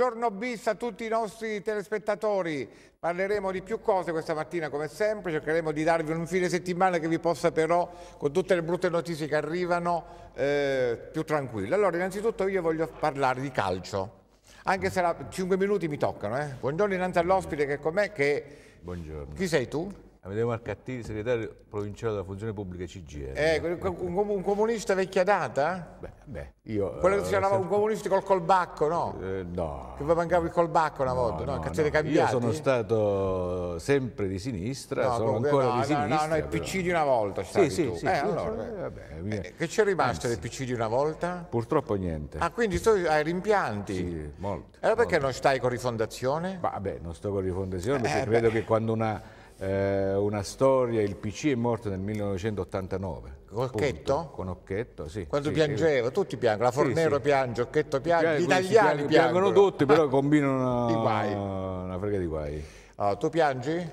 Buongiorno bis a tutti i nostri telespettatori. Parleremo di più cose questa mattina come sempre, cercheremo di darvi un fine settimana che vi possa però, con tutte le brutte notizie che arrivano, eh, più tranquillo. Allora, innanzitutto io voglio parlare di calcio, anche se la, 5 minuti mi toccano. Eh. Buongiorno innanzi all'ospite che è con me. Che... Buongiorno. Chi sei tu? Amedeo Marcattini, segretario provinciale della funzione pubblica CGR. Eh, un, comunista vecchia data? Beh, beh io... Quello che si eh, chiamava sempre... un comunista col colbacco, no? Eh, no. Che poi mancava il colbacco una volta, no? no, no. cambiati. Io sono stato sempre di sinistra, no, sono comunque, ancora no, di sinistra. No, no, no, il PC di una volta stavi sì, tu. Sì, eh, sì, eh, allora, eh, vabbè, eh, che c'è rimasto del PC di una volta? Purtroppo niente. Ah, quindi tu hai rimpianti? Sì, molti. Allora perché molti. non stai con Rifondazione? Vabbè, non sto con Rifondazione perché credo beh. che quando una eh, una storia, il PC è morto nel 1989. Con Occhetto? Con Occhetto, sì. Quando sì, piangeva, sì. tutti piangono, la Fornero sì, piange, Occhetto piange, gli italiani piangono. Piangono tutti, però ah, combinano una, una frega di guai. Allora, tu piangi?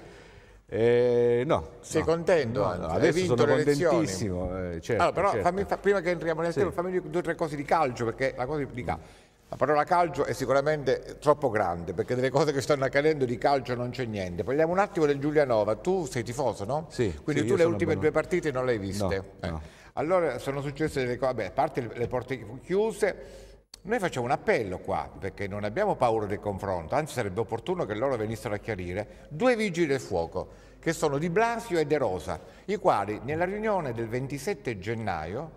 Eh, no, sei no, contento? No, no. adesso vinto sono contentissimo. Eh, certo, allora, però certo. Fammi, fa, prima che entriamo nel sì. tema, fammi due o tre cose di calcio perché la cosa di calcio. La parola calcio è sicuramente troppo grande perché delle cose che stanno accadendo di calcio non c'è niente. Parliamo un attimo del Giulianova. Tu sei tifoso, no? Sì. Quindi sì, tu le ultime ben... due partite non le hai viste. No, eh. no. Allora sono successe delle cose, a parte le porte chiuse. Noi facciamo un appello qua perché non abbiamo paura del confronto, anzi sarebbe opportuno che loro venissero a chiarire due vigili del fuoco che sono Di Blasio e De Rosa, i quali nella riunione del 27 gennaio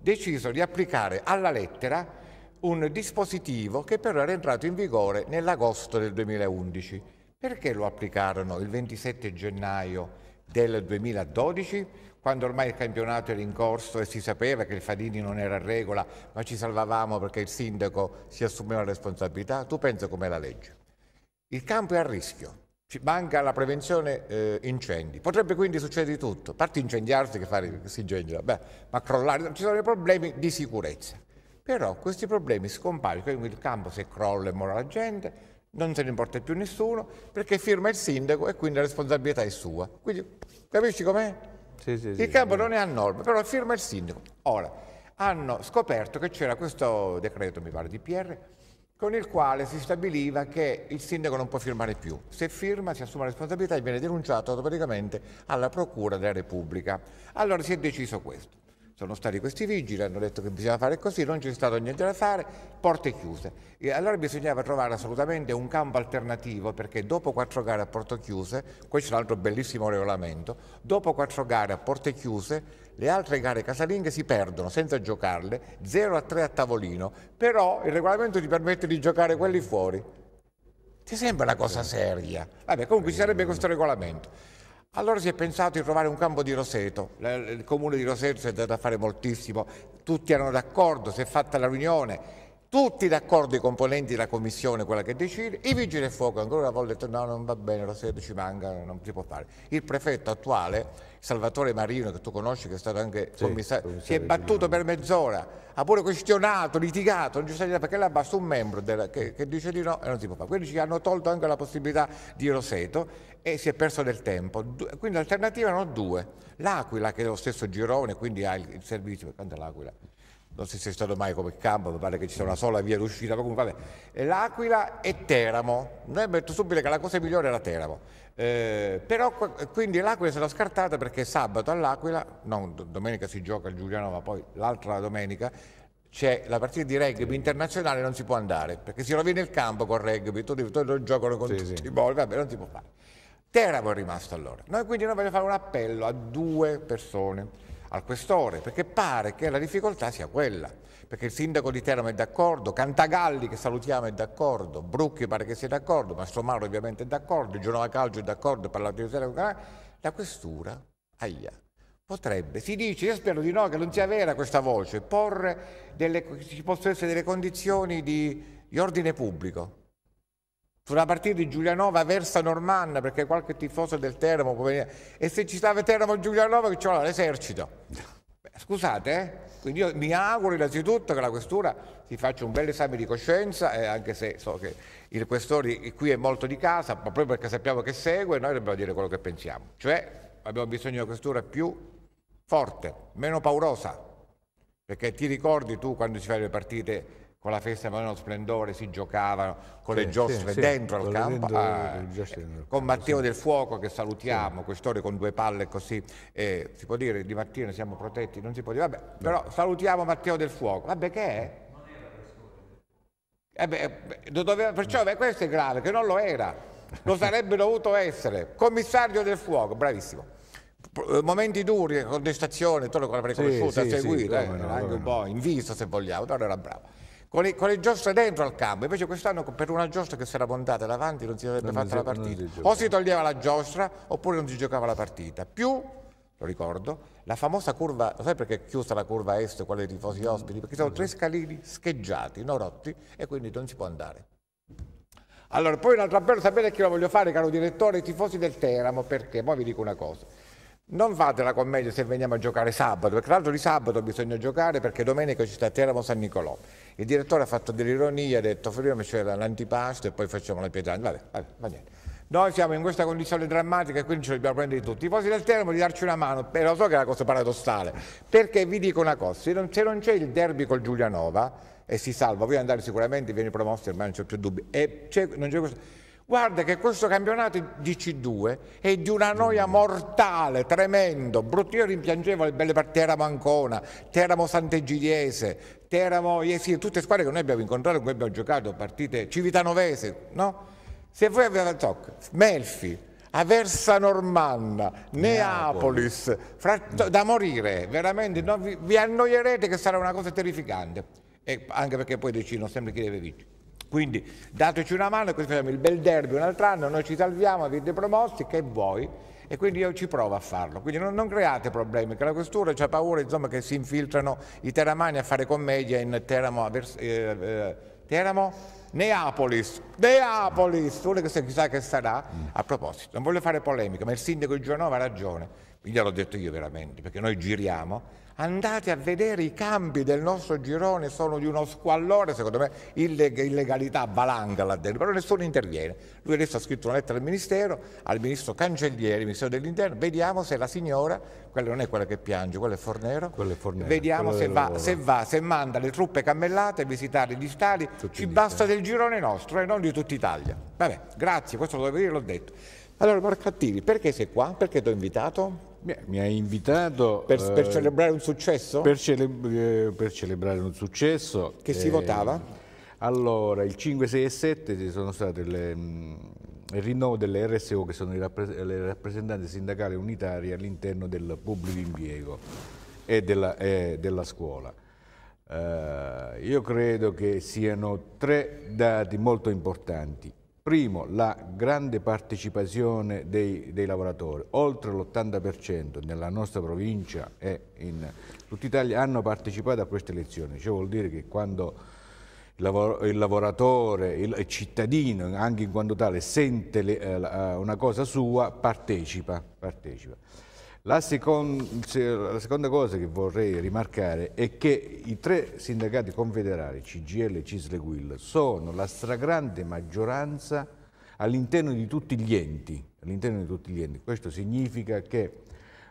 decisero di applicare alla lettera un dispositivo che però era entrato in vigore nell'agosto del 2011. Perché lo applicarono il 27 gennaio del 2012, quando ormai il campionato era in corso e si sapeva che il Fadini non era a regola, ma ci salvavamo perché il sindaco si assumeva la responsabilità? Tu pensa com'è la legge. Il campo è a rischio, ci manca la prevenzione eh, incendi. Potrebbe quindi succedere di tutto, a parte incendiarsi che fare si incendia, ma crollare, ci sono dei problemi di sicurezza però questi problemi scomparcono, quindi il campo si crolla e muore la gente, non se ne importa più nessuno, perché firma il sindaco e quindi la responsabilità è sua. Quindi capisci com'è? Sì, sì, il sì, campo non è a norma, però firma il sindaco. Ora, hanno scoperto che c'era questo decreto, mi pare, di PR, con il quale si stabiliva che il sindaco non può firmare più. Se firma si assume la responsabilità e viene denunciato automaticamente alla Procura della Repubblica. Allora si è deciso questo. Sono stati questi vigili, hanno detto che bisognava fare così, non c'è stato niente da fare, porte chiuse. E allora bisognava trovare assolutamente un campo alternativo perché dopo quattro gare a porte chiuse, questo è un altro bellissimo regolamento, dopo quattro gare a porte chiuse le altre gare casalinghe si perdono senza giocarle, 0 a 3 a tavolino, però il regolamento ti permette di giocare quelli fuori. Ti sembra una cosa seria? Vabbè, comunque ci sarebbe questo regolamento. Allora si è pensato di trovare un campo di Roseto, il comune di Roseto si è dato a fare moltissimo, tutti erano d'accordo, si è fatta la riunione, tutti d'accordo i componenti della commissione, quella che decide, i vigili del fuoco ancora una volta hanno detto no, non va bene, Roseto ci manca, non si può fare. Il prefetto attuale, Salvatore Marino, che tu conosci, che è stato anche sì, commissario, si è battuto per mezz'ora, ha pure questionato, litigato, non ci sa perché l'ha basta un membro della, che, che, dice di no e non si può fare. Quindi ci hanno tolto anche la possibilità di Roseto e si è perso del tempo. Quindi l'alternativa alternative erano due. L'Aquila, che è lo stesso girone, quindi ha il servizio. Quanto è l'Aquila? Non so se è stato mai come campo, mi pare che ci sia una sola via d'uscita. L'Aquila e Teramo. Noi abbiamo detto subito che la cosa migliore era Teramo. Eh, però quindi l'Aquila è stata scartata perché sabato all'Aquila, non domenica si gioca il Giuliano, ma poi l'altra domenica c'è la partita di rugby internazionale non si può andare perché si rovina il campo con il rugby, tutti, tutti giocano con sì, tutti sì. i ball, vabbè, non si può fare. Teramo è rimasto allora. Noi quindi noi vogliamo fare un appello a due persone, al questore, perché pare che la difficoltà sia quella, perché il sindaco di Teramo è d'accordo, Cantagalli che salutiamo è d'accordo, Brucchi pare che sia d'accordo, Mastromaro ovviamente è d'accordo, Giornova Calcio è d'accordo per la televisione, la questura, aia, potrebbe, si dice, io spero di no, che non sia vera questa voce, porre delle, ci possono essere delle condizioni di, di ordine pubblico, sulla partita di Giulianova versa Normanna perché qualche tifoso del Teramo può venire e se ci stava Teramo Giulianova che c'era l'esercito scusate eh? quindi io mi auguro innanzitutto che la questura si faccia un bel esame di coscienza eh, anche se so che il questore qui è molto di casa ma proprio perché sappiamo che segue noi dobbiamo dire quello che pensiamo cioè abbiamo bisogno di una questura più forte meno paurosa perché ti ricordi tu quando si fanno le partite con la festa ma nello splendore si giocavano con sì, ah, le giostre sì, dentro sì, al campo eh, con Matteo del Fuoco che salutiamo quest'ora con due palle così eh, si può dire di mattina siamo protetti non si può dire vabbè Beh. però salutiamo Matteo del Fuoco vabbè che è? Non era per eh beh, eh, doveva, perciò beh, questo è grave che non lo era lo sarebbe dovuto essere commissario del fuoco bravissimo eh, momenti duri eh, contestazione tu lo avrei conosciuto sì, a seguire no, anche no. un po' in viso se vogliamo però era bravo con le, con le giostre dentro al campo, invece quest'anno per una giostra che si era montata davanti non si sarebbe non fatta si, la partita, si o si toglieva la giostra oppure non si giocava la partita, più lo ricordo, la famosa curva, lo sai perché è chiusa la curva est, quella dei tifosi mm. ospiti? Perché sono mm. tre scalini scheggiati, non rotti, e quindi non si può andare. Allora, poi un altro appello, sapete che lo voglio fare, caro direttore, i tifosi del Teramo, perché? Poi vi dico una cosa. Non fate la commedia se veniamo a giocare sabato, perché tra l'altro di sabato bisogna giocare perché domenica ci sta Teramo San Nicolò. Il direttore ha fatto dell'ironia, ha detto prima c'è l'antipasto e poi facciamo la pietra. Vabbè, vabbè, va niente. Noi siamo in questa condizione drammatica e quindi ce dobbiamo prendere tutti. I posti del Teramo di darci una mano, lo so che è una cosa paradossale, perché vi dico una cosa, se non, c'è il derby col Giulianova e si salva, voi andate sicuramente, viene promosso, ormai non c'è più dubbi. E non c'è questo Guarda che questo campionato di C2 è di una noia mm. mortale, tremendo. Brutto, io rimpiangevo le belle partite Teramo Ancona, Teramo Sant'Egidiese, Teramo Iesi, tutte squadre che noi abbiamo incontrato, con cui abbiamo giocato, partite Civitanovese, no? Se voi avete fatto Melfi, Aversa Normanna, Neapolis, Neapolis da morire, veramente, no? vi, vi annoierete che sarà una cosa terrificante. E anche perché poi decidono sempre chi deve vincere. Quindi dateci una mano, così facciamo il bel derby un altro anno, noi ci salviamo, avete promossi, che vuoi? E quindi io ci provo a farlo. Quindi non, non create problemi, che la questura ha paura insomma, che si infiltrano i teramani a fare commedia in Teramo, eh, eh, Teramo? Neapolis, Neapolis, uno che chissà che sarà. A proposito, non voglio fare polemica, ma il sindaco Giovanova ha ragione, glielo ho detto io veramente, perché noi giriamo andate a vedere i campi del nostro girone, sono di uno squallore, secondo me, illeg- illegalità valanga là dentro, però nessuno interviene. Lui adesso ha scritto una lettera al Ministero, al Ministro Cancellieri, Ministero dell'Interno, vediamo se la signora, quella non è quella che piange, quella è Fornero, quella è Fornero vediamo se va, se va, se manda le truppe cammellate a visitare gli stadi, tutti ci basta stali. del girone nostro e non di tutta Italia. Vabbè, grazie, questo lo dovevo dire, l'ho detto. Allora, Marcattini, perché sei qua? Perché ti ho invitato? Mi ha invitato... Per, eh, eh, per, celebrare un successo? Per, cele, per celebrare un successo. Che eh, si votava? Allora, il 5, 6 e 7 ci sono state le, mm, il rinnovo delle RSO che sono le rappresentanti sindacali unitarie all'interno del pubblico impiego e della, e della scuola. Uh, io credo che siano tre dati molto importanti. Primo, la grande partecipazione dei, dei lavoratori, oltre l'80% nella nostra provincia e in tutta Italia hanno partecipato a queste elezioni, cioè vuol dire che quando il lavoratore, il cittadino, anche in quanto tale, sente le, eh, una cosa sua, partecipa. partecipa. La, second, la, seconda cosa che vorrei rimarcare è che i tre sindacati confederali, CGL, CISL e Guil, sono la stragrande maggioranza all'interno di, all di tutti gli enti. Questo significa che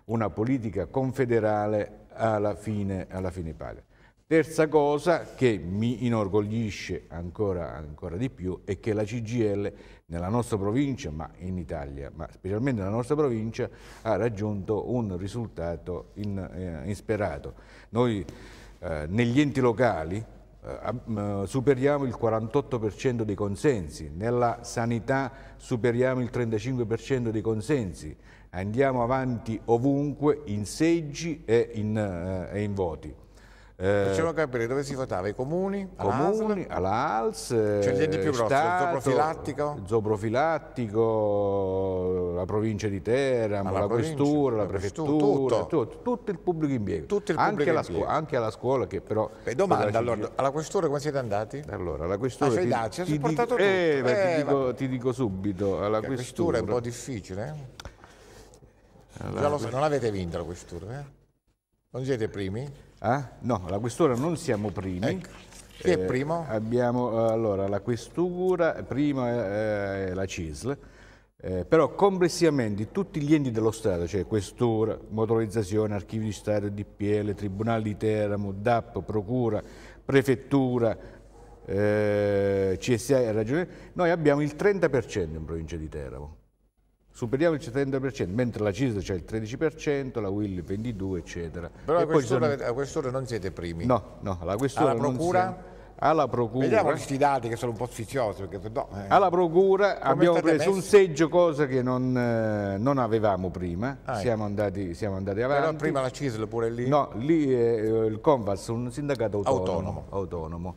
una politica confederale alla fine, alla fine paga. Terza cosa che mi inorgoglisce ancora, ancora di più è che la CGL nella nostra provincia, ma in Italia, ma specialmente nella nostra provincia, ha raggiunto un risultato in, eh, insperato. Noi eh, negli enti locali eh, mm, superiamo il 48% dei consensi, nella sanità superiamo il 35% dei consensi, andiamo avanti ovunque in seggi e in, eh, e in voti. Eh, Facciamo capire dove si votava, i comuni, comuni ALS, c'è cioè, di più grosso, Stato, il zooprofilattico? Il zooprofilattico, la provincia di Teramo, la, la questura, la prefettura, tutto. Tutto, tutto il pubblico impiego, tutto il pubblico anche, impiego. Alla scuola, anche alla scuola che però... E domanda, allora, alla questura come siete andati? Allora, alla questura... Ma sei daci, ti, dico, eh, tutto. Eh, eh, ti, dico, ti, dico, subito, alla questura... questura è un po' difficile, eh? Allora, so, non avete vinto la questura, eh? Non siete primi? Eh? No, la questura non siamo primi. Ecco. Chi è eh, primo? abbiamo allora, la questura, prima eh, la CISL, eh, però complessivamente tutti gli enti dello Stato, cioè questura, motorizzazione, archivi di Stato, DPL, Tribunale di Teramo, DAP, Procura, Prefettura, eh, CSI e Ragione, noi abbiamo il 30% in provincia di Teramo superiamo il 70%, mentre la CISD c'è il 13%, la WIL il 22%, eccetera. Però a quest'ora, sono... a non siete primi? No, no, alla quest'ora alla procura? Non siamo... Alla procura. Vediamo questi dati che sono un po' sfiziosi. Perché, no, eh. Alla procura abbiamo preso messi? un seggio, cosa che non, eh, non avevamo prima, ah, ecco. siamo, andati, siamo, andati, avanti. Però prima la CISL pure lì? No, lì eh, il Convas, un sindacato autonomo. autonomo. autonomo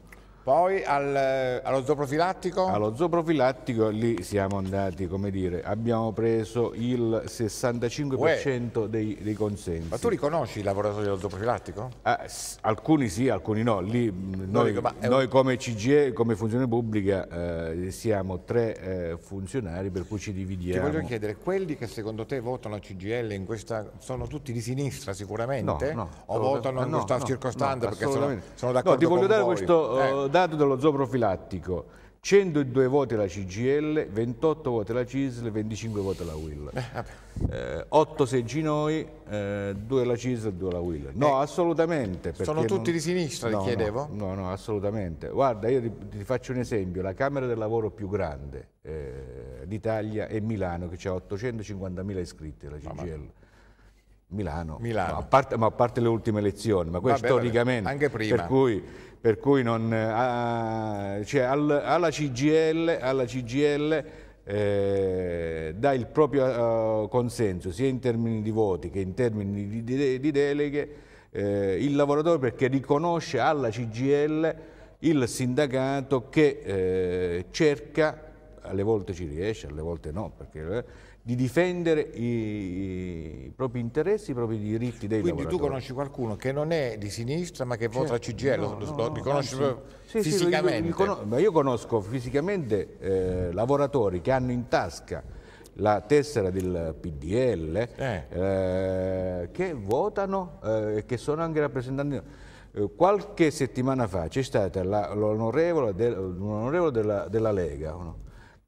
poi al, eh, allo zooprofilattico? Allo zooprofilattico lì siamo andati, come dire, abbiamo preso il 65% dei, dei, consensi. Ma tu riconosci i lavoratori dello zooprofilattico? Ah, alcuni sì, alcuni no. Lì, mm, noi, dico, noi come CGE, come funzione pubblica, eh, siamo tre eh, funzionari per cui ci dividiamo. Ti voglio chiedere, quelli che secondo te votano a CGL in questa, sono tutti di sinistra sicuramente? No, no, o votano in no, questa no, circostanza no, perché sono, sono d'accordo no, ti voglio dare voi. questo... Eh. eh Ricordato dallo zoo 102 voti alla CGL, 28 voti alla CISL, 25 voti alla WIL. Eh, eh, 8 seggi noi, eh, 2 alla CISL e 2 alla WIL. No, eh, assolutamente. Sono tutti non... di sinistra, no, ti chiedevo? No, no, no, assolutamente. Guarda, io ti, ti, faccio un esempio. La Camera del Lavoro più grande eh, d'Italia è Milano, che ha 850.000 iscritti alla CGL. No, Milano, Milano. No, a parte, ma a parte le ultime elezioni, ma questo storicamente, vabbè, anche prima. per cui per cui non, eh, a, ah, cioè al, alla CGL, alla CGL eh, dà il proprio eh, consenso sia in termini di voti che in termini di, di, di deleghe eh, il lavoratore perché riconosce alla CGL il sindacato che eh, cerca, alle volte ci riesce, alle volte no, perché, eh, di difendere i, i, propri interessi, i propri diritti dei Quindi tu conosci qualcuno che non è di sinistra ma che vota certo, CGL, no, lo, no, li conosci sì, fisicamente? Sì, io, conosco, io, conosco fisicamente eh, lavoratori che hanno in tasca la tessera del PDL eh. Eh, che votano eh, e che sono anche rappresentanti eh, qualche settimana fa c'è stata l'onorevole de, della, della Lega no?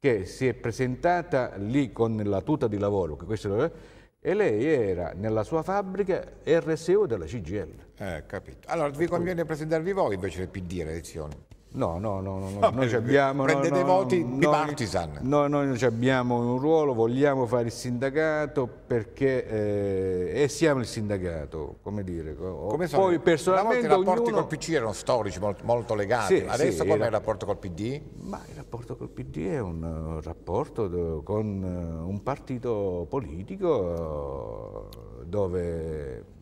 che si è presentata lì con la tuta di lavoro, questo, e lei era nella sua fabbrica RSU della CGL. Eh, capito. Allora vi conviene presentarvi voi invece del PD alle elezioni? No, no, no, no, no noi abbiamo, prendete no, voti no, partisan. No, noi, noi abbiamo un ruolo, vogliamo fare il sindacato perché eh, e siamo il sindacato, come dire. Come sono, Poi personalmente i rapporti ognuno... col PC erano storici, molto, molto legati. Sì, Adesso sì, com'è il, il rapporto col PD? Ma il rapporto col PD è un eh, rapporto con eh, un partito politico dove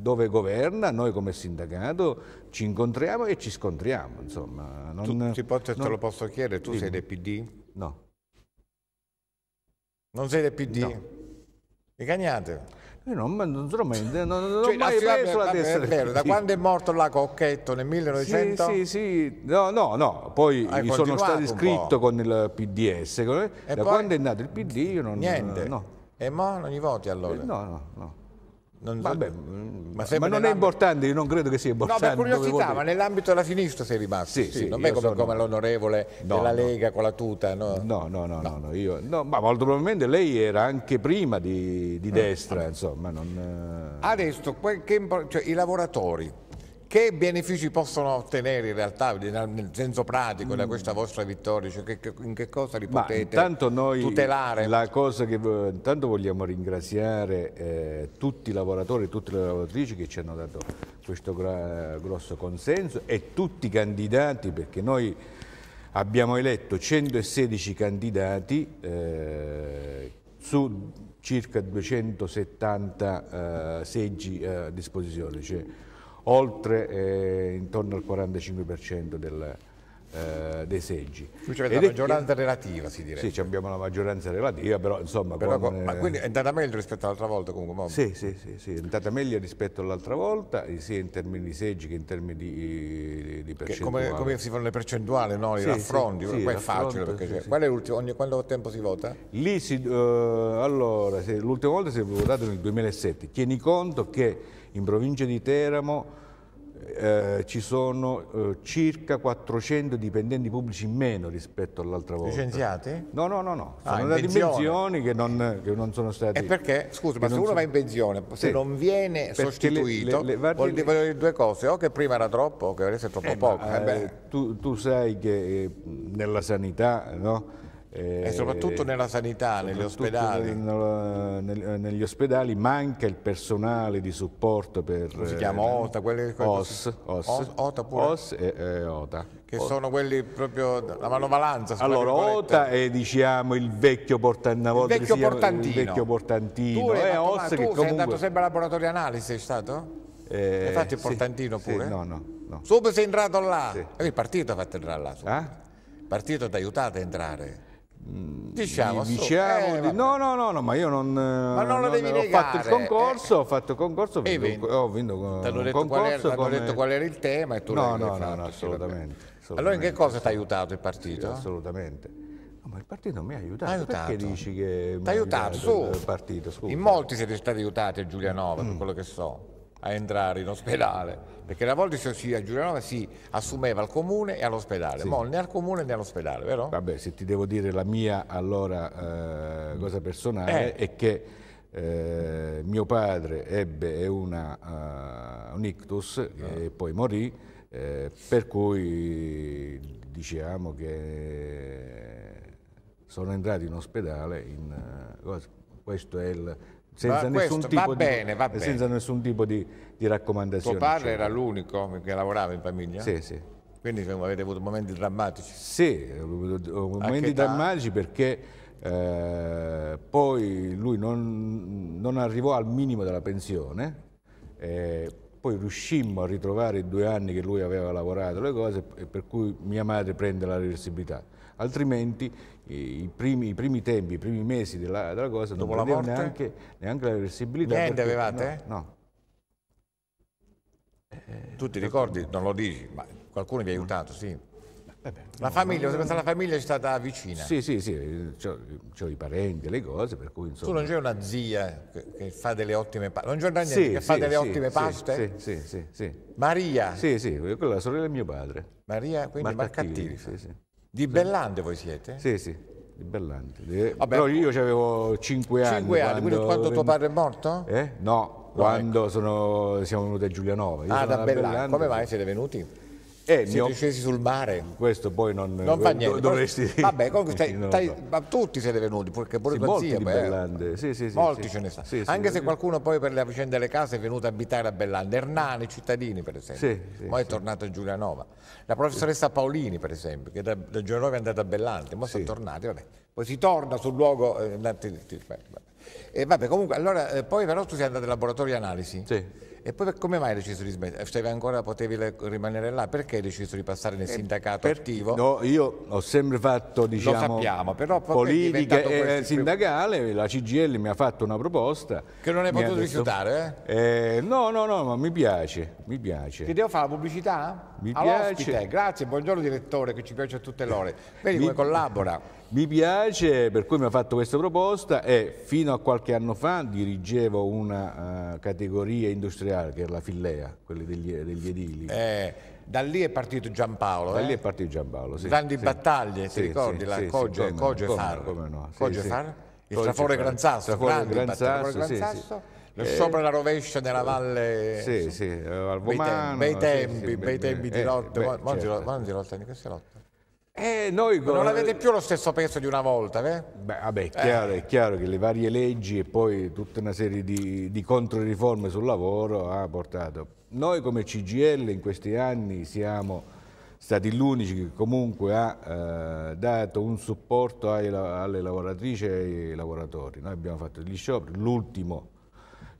dove governa, noi come sindacato ci incontriamo e ci scontriamo. Insomma. Non, tu, posso, non... Te lo posso chiedere, tu sì. sei del PD? No. Non sei del PD? No. E cagnate? Io eh, non, non, non, non cioè, ho mai preso la testa. È vero, da quando è morto la Cocchetto nel 1900? Sì, sì, sì. No, no, no. Poi Hai sono stato iscritto con il PDS. E da poi... quando è nato il PD io non... Niente. No. E mo non gli voti allora? Eh, no, no, no. Non so Vabbè, mm, ma, ma non è importante, io non credo che sia importante. No, per curiosità, ma nell'ambito della sinistra sei rimasto. Sì, sì, sì non è come, sono... come l'onorevole no, della Lega con la tuta. No, no, no, no, no. Io, ma molto probabilmente lei era anche prima di, di mm. destra, insomma. Non... Eh. Adesso, cioè, i lavoratori, che benefici possono ottenere in realtà nel senso pratico da mm. questa vostra vittoria? Cioè, che, che, in che cosa li potete noi, tutelare? La cosa che intanto vogliamo ringraziare eh, tutti i lavoratori e tutte le lavoratrici che ci hanno dato questo gra, grosso consenso e tutti i candidati perché noi abbiamo eletto 116 candidati eh, su circa 270 eh, seggi eh, a disposizione. Cioè, oltre eh, intorno al 45% del, eh, dei seggi. Cioè c'è una maggioranza che... relativa si direbbe. Sì, abbiamo la maggioranza relativa, però insomma... Però, come... Ma quindi è andata meglio rispetto all'altra volta comunque? Ma... Sì, sì, sì, sì, è andata meglio rispetto all'altra volta, eh, sia in termini di seggi che in termini di, di percentuali. Come, come, si fanno le percentuali, no? I sì, raffronti, sì, sì, poi è facile. Perché sì, Qual è l'ultimo? Ogni quanto tempo si vota? Lì si... Eh, allora, l'ultima volta si è votato nel 2007. Tieni conto che in provincia di Teramo eh, ci sono eh, circa 400 dipendenti pubblici in meno rispetto all'altra volta. Licenziati? No, no, no, no. Ah, sono ah, andati in pensioni che non, che non, sono stati... E perché? Scusa, ma se uno sono... va in pensione, se sì. non viene sostituito, le, le, le varie... vuol, dire, vuol dire due cose, o che prima era troppo o che adesso è troppo eh, poco. Ma, eh, eh, tu, tu, sai che eh, nella sanità, no? E soprattutto nella sanità, negli ospedali. Nel, nel, negli ospedali manca il personale di supporto per... Come si chiama eh, OTA? Quelle, quelle OS, OS, OS, OTA pure? OS e, e OTA. Che OTA. sono quelli proprio, la manovalanza. Allora, OTA è diciamo il vecchio, portan il vecchio portantino. Il vecchio portantino. Tu, eh, OS tu comunque... sei andato sempre al laboratorio analisi, sei stato? Eh, hai fatto il sì, portantino pure? Sì, no, no, no. Subito sei entrato là. Sì. Il partito ha fatto entrare là. Subito. Ah? Eh? partito ti ha aiutato a entrare. Mm, diciamo, diciamo eh, di... no, no, no, no, ma io non, ma non eh, lo non, devi ho negare. fatto il concorso, eh. ho fatto il concorso, ho vinto, ho vinto un concorso. Qual come... detto qual era il tema e tu no, l'hai no, fatto. No, no, assolutamente, assolutamente. Allora in che cosa ti ha aiutato il partito? Sì, assolutamente. No, ma il partito mi ha aiutato. aiutato. Perché dici che mi ha aiutato, aiutato su. il partito? Scusa. In molti siete stati aiutati a Giulianova, mm. per quello che so a entrare in ospedale, perché una volta si, a Giulianova si assumeva al comune e all'ospedale, sì. ma né al comune né all'ospedale, vero? Vabbè, se ti devo dire la mia allora eh, cosa personale eh. è che eh, mio padre ebbe una, uh, un ictus no. e ah. poi morì, eh, per cui diciamo che sono entrato in ospedale in, uh, questo è il senza, va, nessun, tipo va di, bene, va senza bene. nessun tipo di, di raccomandazione. Tuo padre cioè. era l'unico che lavorava in famiglia? Sì, sì. Quindi avete avuto momenti drammatici? Sì, momenti drammatici perché eh, poi lui non, non, arrivò al minimo della pensione, eh, poi riuscimmo a ritrovare i due anni che lui aveva lavorato le cose per cui mia madre prende la reversibilità. Altrimenti i primi, i primi, tempi, i primi mesi della, della cosa, Dopo non vedevo neanche, neanche, la reversibilità. Niente avevate? No. no. Eh, tu ti ricordi, non lo dici, ma qualcuno vi ha aiutato, sì. Vabbè, eh, la no, famiglia, no, no. la famiglia è stata vicina. Sì, sì, sì, ho i parenti, le cose, per cui insomma... Tu non c'è una zia che, che, fa delle ottime paste? Non c'è una zia sì, che sì, fa delle sì, ottime paste? Sì, sì, sì, Maria? Sì, sì, quella è la sorella di mio padre. Maria, quindi Marcattivi. Marcattivi. Sì, sì. Di Bellante voi siete? Sì, sì, di Bellande. Vabbè, Però io avevo 5 anni. 5 anni, quindi quando tuo padre è morto? Eh? No, no quando ecco. sono, siamo venuti a Giulianova. Io ah, da Bellante. Bellande. Come mai siete venuti? Eh, Siete scesi sul mare. Questo poi non, non fa niente. Do, dovresti... Vabbè, comunque stai, stai, ma tutti siete venuti, perché pure sì, molti zia, di Bellande. Sì, sì, molti ce ne stanno. Anche se qualcuno poi per le vicende delle case è venuto a abitare a Bellande, Ernani, Cittadini per esempio. poi è tornato a Giulianova. La professoressa Paolini per esempio, che da, da Giulianova è andata a Bellande, ma sono tornati, vabbè. Poi si torna sul luogo... Eh, e vabbè, comunque, allora, eh, poi però tu sei andato al laboratorio di analisi. Sì. E poi come mai hai deciso di smettere? Stavi ancora, potevi rimanere là? Perché hai deciso di passare nel eh, sindacato eh, attivo? No, io ho sempre fatto, diciamo, sappiamo, politica e sindacale, la CGL mi ha fatto una proposta. Che non hai potuto detto, rifiutare? Eh? eh? no, no, no, ma mi piace, mi piace. Ti devo fare la pubblicità? Mi All'ospite. piace. Grazie, buongiorno direttore, che ci piace a tutte le ore. Vedi mi... come collabora. Mi piace, per cui mi ha fatto questa proposta e fino a qualche anno fa dirigevo una uh, categoria industriale che era la Fillea, quella degli, degli edili. Eh, da lì è partito Giampaolo. Da eh? lì è partito Giampaolo, sì. Grandi sì. battaglie, sì, ti ricordi? Sì, la sì, Coggio, sì, Coge come, Far. Come no. Coge sì, Far? Il trafore Gran Sasso, Gran Sasso. Lo eh, sopra la rovescia della valle sì, insomma, sì, eh, al Vomano, bei tempi, sì, sì, bei tempi, bei tempi eh, di lotta. Eh, beh, certo. Mangi lotta, che lotta? Eh, noi... Non avete più lo stesso peso di una volta, eh? Beh, vabbè, eh. chiaro, eh. è chiaro che le varie leggi e poi tutta una serie di, di controriforme sul lavoro ha portato. Noi come CGL in questi anni siamo stati l'unici che comunque ha eh, dato un supporto ai, alle lavoratrici e ai lavoratori. Noi abbiamo fatto gli scioperi, l'ultimo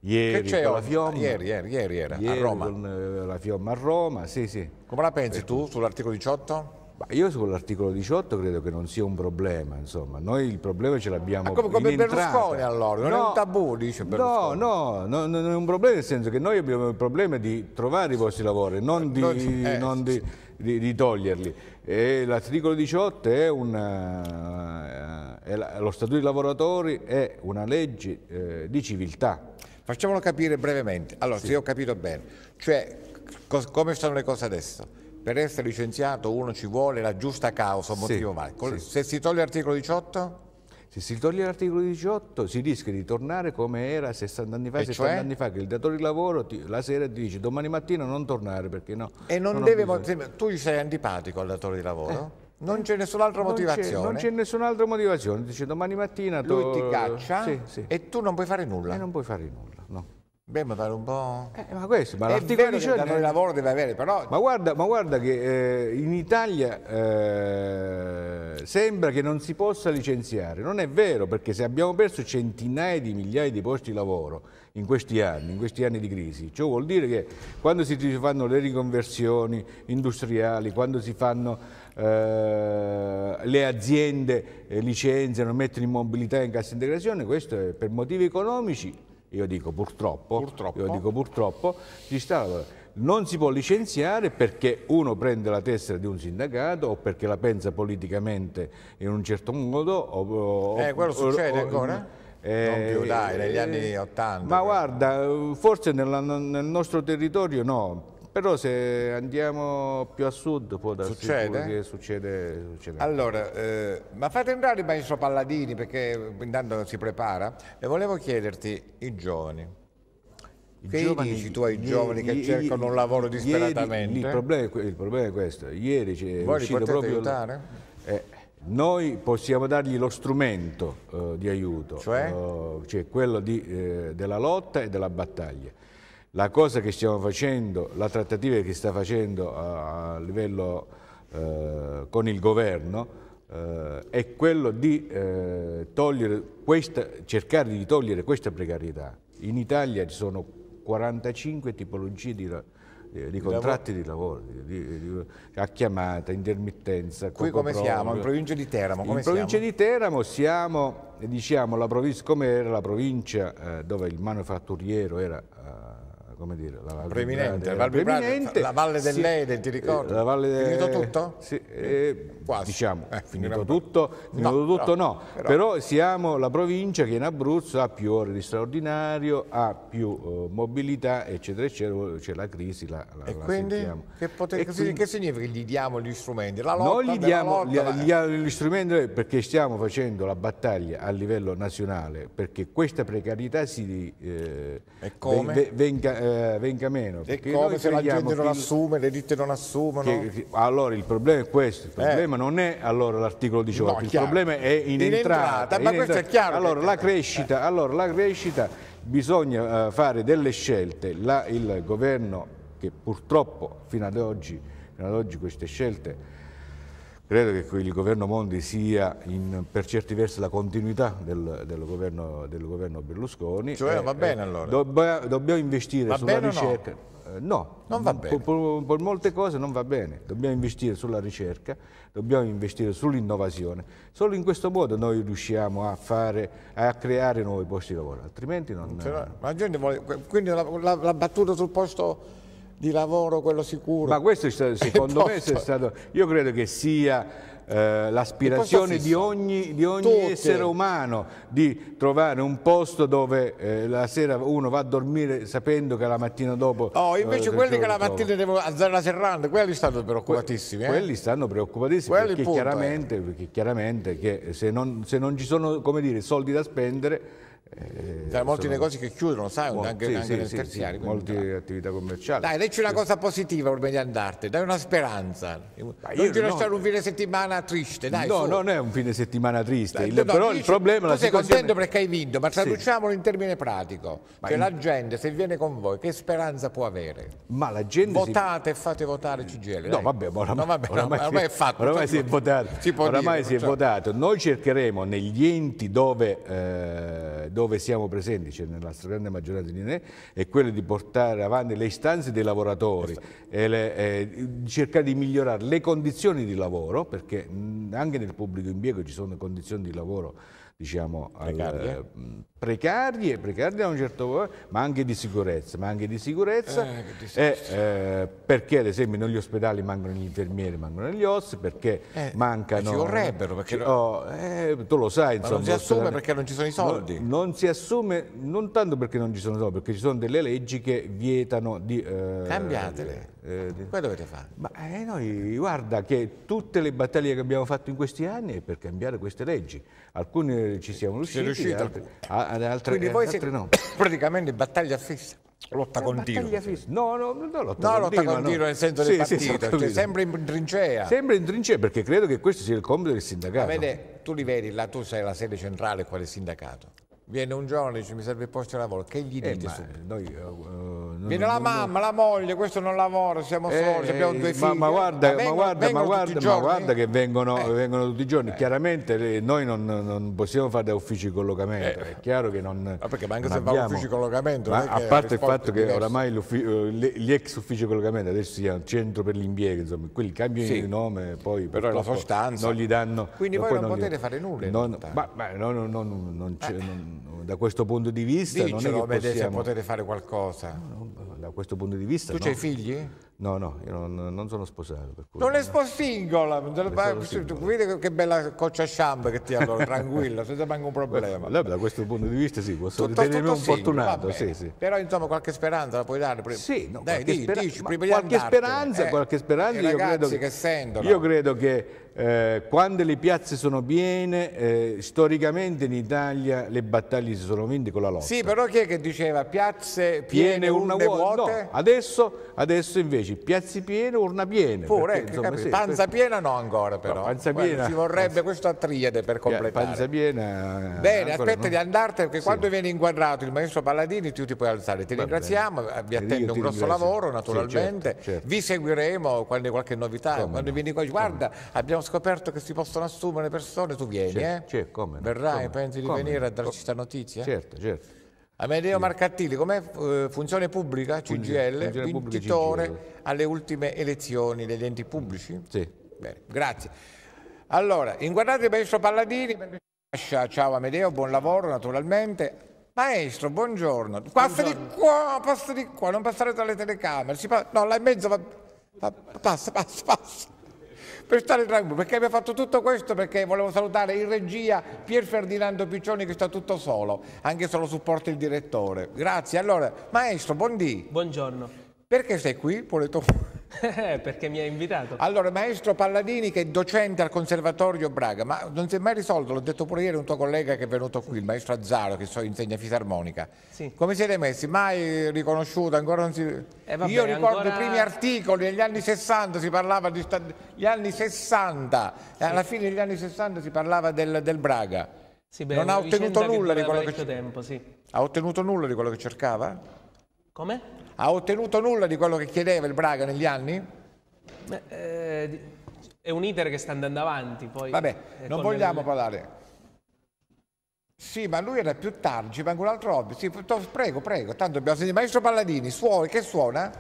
ieri che con la Fiomma. Ieri, ieri, ieri, era, ieri a Roma. Con, eh, la Fiomma a Roma, sì, sì. Come la pensi per tu sull'articolo 18? Ma io sull'articolo 18 credo che non sia un problema, insomma, noi il problema ce l'abbiamo ah, come, come Berlusconi allora, non no, è un tabù, dice Berlusconi. No, no, no, non è un problema nel senso che noi abbiamo il problema di trovare i vostri lavori, non di, eh, non di, di, di toglierli. l'articolo 18 è, una, eh, è lo statuto dei lavoratori è una legge eh, di civiltà. Facciamolo capire brevemente, allora sì. se io ho capito bene, cioè come stanno le cose adesso? per essere licenziato uno ci vuole la giusta causa, motivo sì, sì. Se si toglie l'articolo 18? Se si toglie l'articolo 18 si rischia di tornare come era 60 anni fa, e 70 cioè? anni fa, che il datore di lavoro ti, la sera ti dice domani mattina non tornare perché no. E non, non deve, tu gli sei antipatico al datore di lavoro? Eh. Non c'è nessun'altra motivazione. Non c'è nessun'altra motivazione. Dice domani mattina... tu... Lui ti caccia sì, sì. e tu non puoi fare nulla. E non puoi fare nulla, no. Beh, ma pare un po'. Eh, ma questo, ma l'articolo che da noi lavoro deve avere, però. Ma guarda, ma guarda che eh, in Italia eh, sembra che non si possa licenziare. Non è vero, perché se abbiamo perso centinaia di migliaia di posti di lavoro in questi anni, in questi anni di crisi, ciò vuol dire che quando si fanno le riconversioni industriali, quando si fanno eh, le aziende eh, licenziano, mettono in mobilità in cassa integrazione, questo è per motivi economici io dico purtroppo, purtroppo. Io dico purtroppo ci sta non si può licenziare perché uno prende la tessera di un sindacato o perché la pensa politicamente in un certo modo. O, o, eh, quello succede o, ancora? Eh, non più, dai, negli eh, anni 80. Ma guarda, forse nella, nel nostro territorio no, però se andiamo più a sud può darsi succede? che succede, succede. Allora, eh, ma fate entrare il maestro Palladini perché intanto si prepara. E volevo chiederti, i giovani, i che giovani, dici tu ai giovani ieri, che cercano un lavoro disperatamente? Ieri, il, problema è, il, problema è, questo. Ieri c'è uscito proprio... aiutare? Eh, noi possiamo dargli lo strumento eh, di aiuto, cioè, eh, cioè quello di, eh, della lotta e della battaglia la cosa che stiamo facendo, la trattativa che si sta facendo a, a livello eh, con il governo eh, è quello di eh, questa, cercare di togliere questa precarietà. In Italia ci sono 45 tipologie di, di, contratti di lavoro, di, a chiamata, intermittenza. Qui come siamo? In provincia di Teramo? in provincia siamo? di Teramo siamo, diciamo, la provincia, come era la provincia eh, dove il manufatturiero era eh, come dire, la Val Preminente, Val Preminente la Valle del sì, ti ricordi? La Valle del... Finito tutto? Sì, eh, quasi. Diciamo, eh, finito tutto, finito no, tutto no, no. Però, però, siamo la provincia che in Abruzzo ha più ore di straordinario, ha più eh, mobilità, eccetera, eccetera, c'è la crisi, la, la, e la quindi, sentiamo. Che, poter, e che significa che gli diamo gli strumenti? La lotta noi gli diamo lotta, gli, la... gli strumenti perché stiamo facendo la battaglia a livello nazionale, perché questa precarietà si... Eh, e come? Venga, eh, eh, venga meno. E come se la gente non assume, le ditte non assumono? Che, allora il problema è questo, il eh. problema eh. non è allora l'articolo 18, no, il problema è in, in entrata, entrata. Ma in questo entrata. è chiaro. Allora la, eh. crescita, eh. allora la crescita, bisogna fare delle scelte, la, il governo che purtroppo fino ad oggi, fino ad oggi queste scelte Credo che il governo Monti sia in, per certi versi la continuità del, del, governo, del governo, Berlusconi. Cioè eh, va bene eh, allora? Dobb dobbiamo investire va sulla ricerca. Eh, no? non va bene. Per, per, molte cose non va bene. Dobbiamo investire sulla ricerca, dobbiamo investire sull'innovazione. Solo in questo modo noi riusciamo a, fare, a creare nuovi posti di lavoro, altrimenti non... Cioè, la gente vuole, quindi la, la, la battuta sul posto di lavoro quello sicuro. Ma questo è stato, secondo me è stato, io credo che sia eh, l'aspirazione di ogni, di ogni essere umano di trovare un posto dove eh, la sera uno va a dormire sapendo che la mattina dopo... Oh, invece eh, quelli che la mattina devono alzare la serranda, quelli stanno preoccupatissimi. Eh. Quelli stanno preoccupatissimi quelli perché, punto, eh. chiaramente, perché, chiaramente, se non, se non ci sono dire, soldi da spendere eh, Saranno molti sono... negozi che chiudono, sai, Mol... anche, sì, anche sì, nel sì, terziario. Sì, molte dai. attività commerciali. Dai, dici una cosa positiva prima di andartene, dai una speranza. non ti no, lasciare un eh. fine settimana triste, dai. No, su. non è un fine settimana triste, dai, il, no, però dici, il problema è la situazione... Tu sei contento perché hai vinto, ma traduciamolo in termine pratico. Ma cioè in... la gente, se viene con voi, che speranza può avere? Ma la gente... Votate e si... fate votare CGL. No, vabbè, oramai, è fatto. Oramai cioè, si è votato. oramai si è cioè. votato. Noi cercheremo negli enti dove eh, dove siamo presenti, cioè nella stragrande maggioranza di noi, è quello di portare avanti le istanze dei lavoratori, esatto. le, eh, cercare di migliorare le condizioni di lavoro, perché anche nel pubblico impiego ci sono condizioni di lavoro diciamo, precarie. Al, mh, eh, precarie, precarie un certo punto, ma anche di sicurezza, ma anche di sicurezza eh, eh, eh, perché ad esempio negli ospedali mancano gli infermieri, mancano gli oss, perché eh, mancano... Eh, ci vorrebbero, perché... Oh, tu lo sai, insomma... non si assume perché non ci sono i soldi. Non, non, si assume, non tanto perché non ci sono i soldi, perché ci sono delle leggi che vietano di... Cambiatele. Eh, Poi dovete fare? Ma, eh, noi, guarda che tutte le battaglie che abbiamo fatto in questi anni è per cambiare queste leggi. Alcune ci siamo riusciti, si altre, altre, altre, Quindi eh, voi altre no. praticamente battaglia fissa. Lotta eh, continua. Cioè. Fissa. No, no, no, lotta no, continua. Lotta no. nel senso del sì, partito, sì, cioè, sempre in trincea. Sempre in trincea perché credo che questo sia il compito del sindacato. Ma vede, tu li vedi, là tu sei la sede centrale quale sindacato. Viene un giorno e dice mi serve il posto di lavoro, che gli eh, dite eh, eh Noi, uh, Viene non, la mamma, non... la moglie, questo non lavora, siamo eh, soli, abbiamo due figli. Ma, ma guarda, ma, vengono, guarda, vengono ma, guarda ma, guarda, che vengono, eh. vengono tutti i giorni. Chiaramente noi non, non, possiamo fare da uffici di collocamento, è chiaro che non... Ma perché manca se abbiamo... fa uffici di collocamento. Ma a parte il fatto che oramai gli ex uffici di collocamento adesso si chiamano centro per l'impiego, insomma, quelli cambiano sì. il nome, poi però la sostanza non gli danno... Quindi voi non, potete fare nulla. ma, non, non, non, da questo punto di vista Dicelo, non è che possiamo... se potete fare qualcosa. No, no, da questo punto di vista Tu no. c'hai figli? No, no, io non, non sono sposato. non è sposingola, vedi che bella coccia sciamba che ti ha tranquilla, senza manco un problema. Beh, da questo punto di vista sì, posso tutto, ritenermi tutto un fortunato. Sì, sì. Però insomma qualche speranza la puoi dare. Sì, no, Dai, qualche, dici, speranza, dici, qualche, speranza eh, qualche speranza, io credo, che, io credo che eh, quando le piazze sono piene, eh, storicamente in Italia le battaglie si sono vinte con la lotta. Sì, però chi è che diceva piazze piene, piene urne una vuote? No, adesso, adesso, invece piazze piene, urna piena. Pure, perché, eh, insomma, sì, panza piena no ancora però. No, panza piena, ci vorrebbe panza... questo a triade per eh, completare. Panza piena... Bene, aspetta no? di andartene perché sì. quando viene inquadrato il maestro Palladini tu ti puoi alzare. Ti Va ringraziamo, bene. vi eh, attendo un grosso lavoro naturalmente. Sì, certo, certo. Vi seguiremo quando hai qualche novità. Come quando no? vieni qua, guarda, abbiamo scoperto che si possono assumere persone, tu vieni, certo, eh? Certo, come? No? Verrai, come, pensi di come, venire a darci questa notizia? Certo, certo. Amedeo sì. Marcattilli, com'è eh, funzione pubblica, CGL, funzione vincitore CGL. alle ultime elezioni degli enti pubblici? Sì. Bene, grazie. Allora, inguardate Maestro Palladini, ciao Amedeo, buon lavoro naturalmente. Maestro, buongiorno. Passa di qua, passa di qua, non passare tra le telecamere. Pa no, là in mezzo va... va passa, passa, passa per stare tranquillo, perché abbiamo fatto tutto questo perché volevo salutare in regia Pier Ferdinando Piccioni che sta tutto solo, anche se lo supporta il direttore. Grazie. Allora, maestro, buondì. Buongiorno. Perché sei qui, Poleto? Eh, perché mi ha invitato. Allora, maestro Palladini che è docente al Conservatorio Braga, ma non si è mai risolto, l'ho detto pure ieri un tuo collega che è venuto qui, il maestro Azzaro che so, insegna fisarmonica. Sì. Come siete messi? Mai riconosciuto? Ancora non si... Eh, vabbè, Io ricordo ancora... i primi articoli, negli anni 60 si parlava degli sta... anni 60, eh, sì. alla fine degli anni 60 si parlava del, del Braga. Sì, beh, non ha ottenuto nulla di quello che... Tempo, ha ottenuto nulla di quello che cercava? Come? ha ottenuto nulla di quello che chiedeva il Braga negli anni? Eh, è un iter che sta andando avanti. Poi Vabbè, eh, non vogliamo il... parlare. Sì, ma lui era più tardi, manco un altro hobby. Sì, prego, prego, tanto abbiamo sentito. Maestro Palladini, suo, che suona?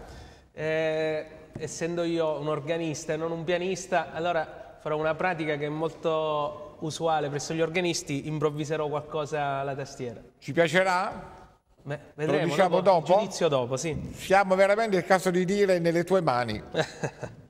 Eh, essendo io un organista e non un pianista, allora farò una pratica che è molto usuale presso gli organisti, improvviserò qualcosa alla tastiera. Ci piacerà? Beh, vedremo, Lo diciamo dopo? dopo? Giudizio dopo, sì. Siamo veramente il caso di dire nelle tue mani.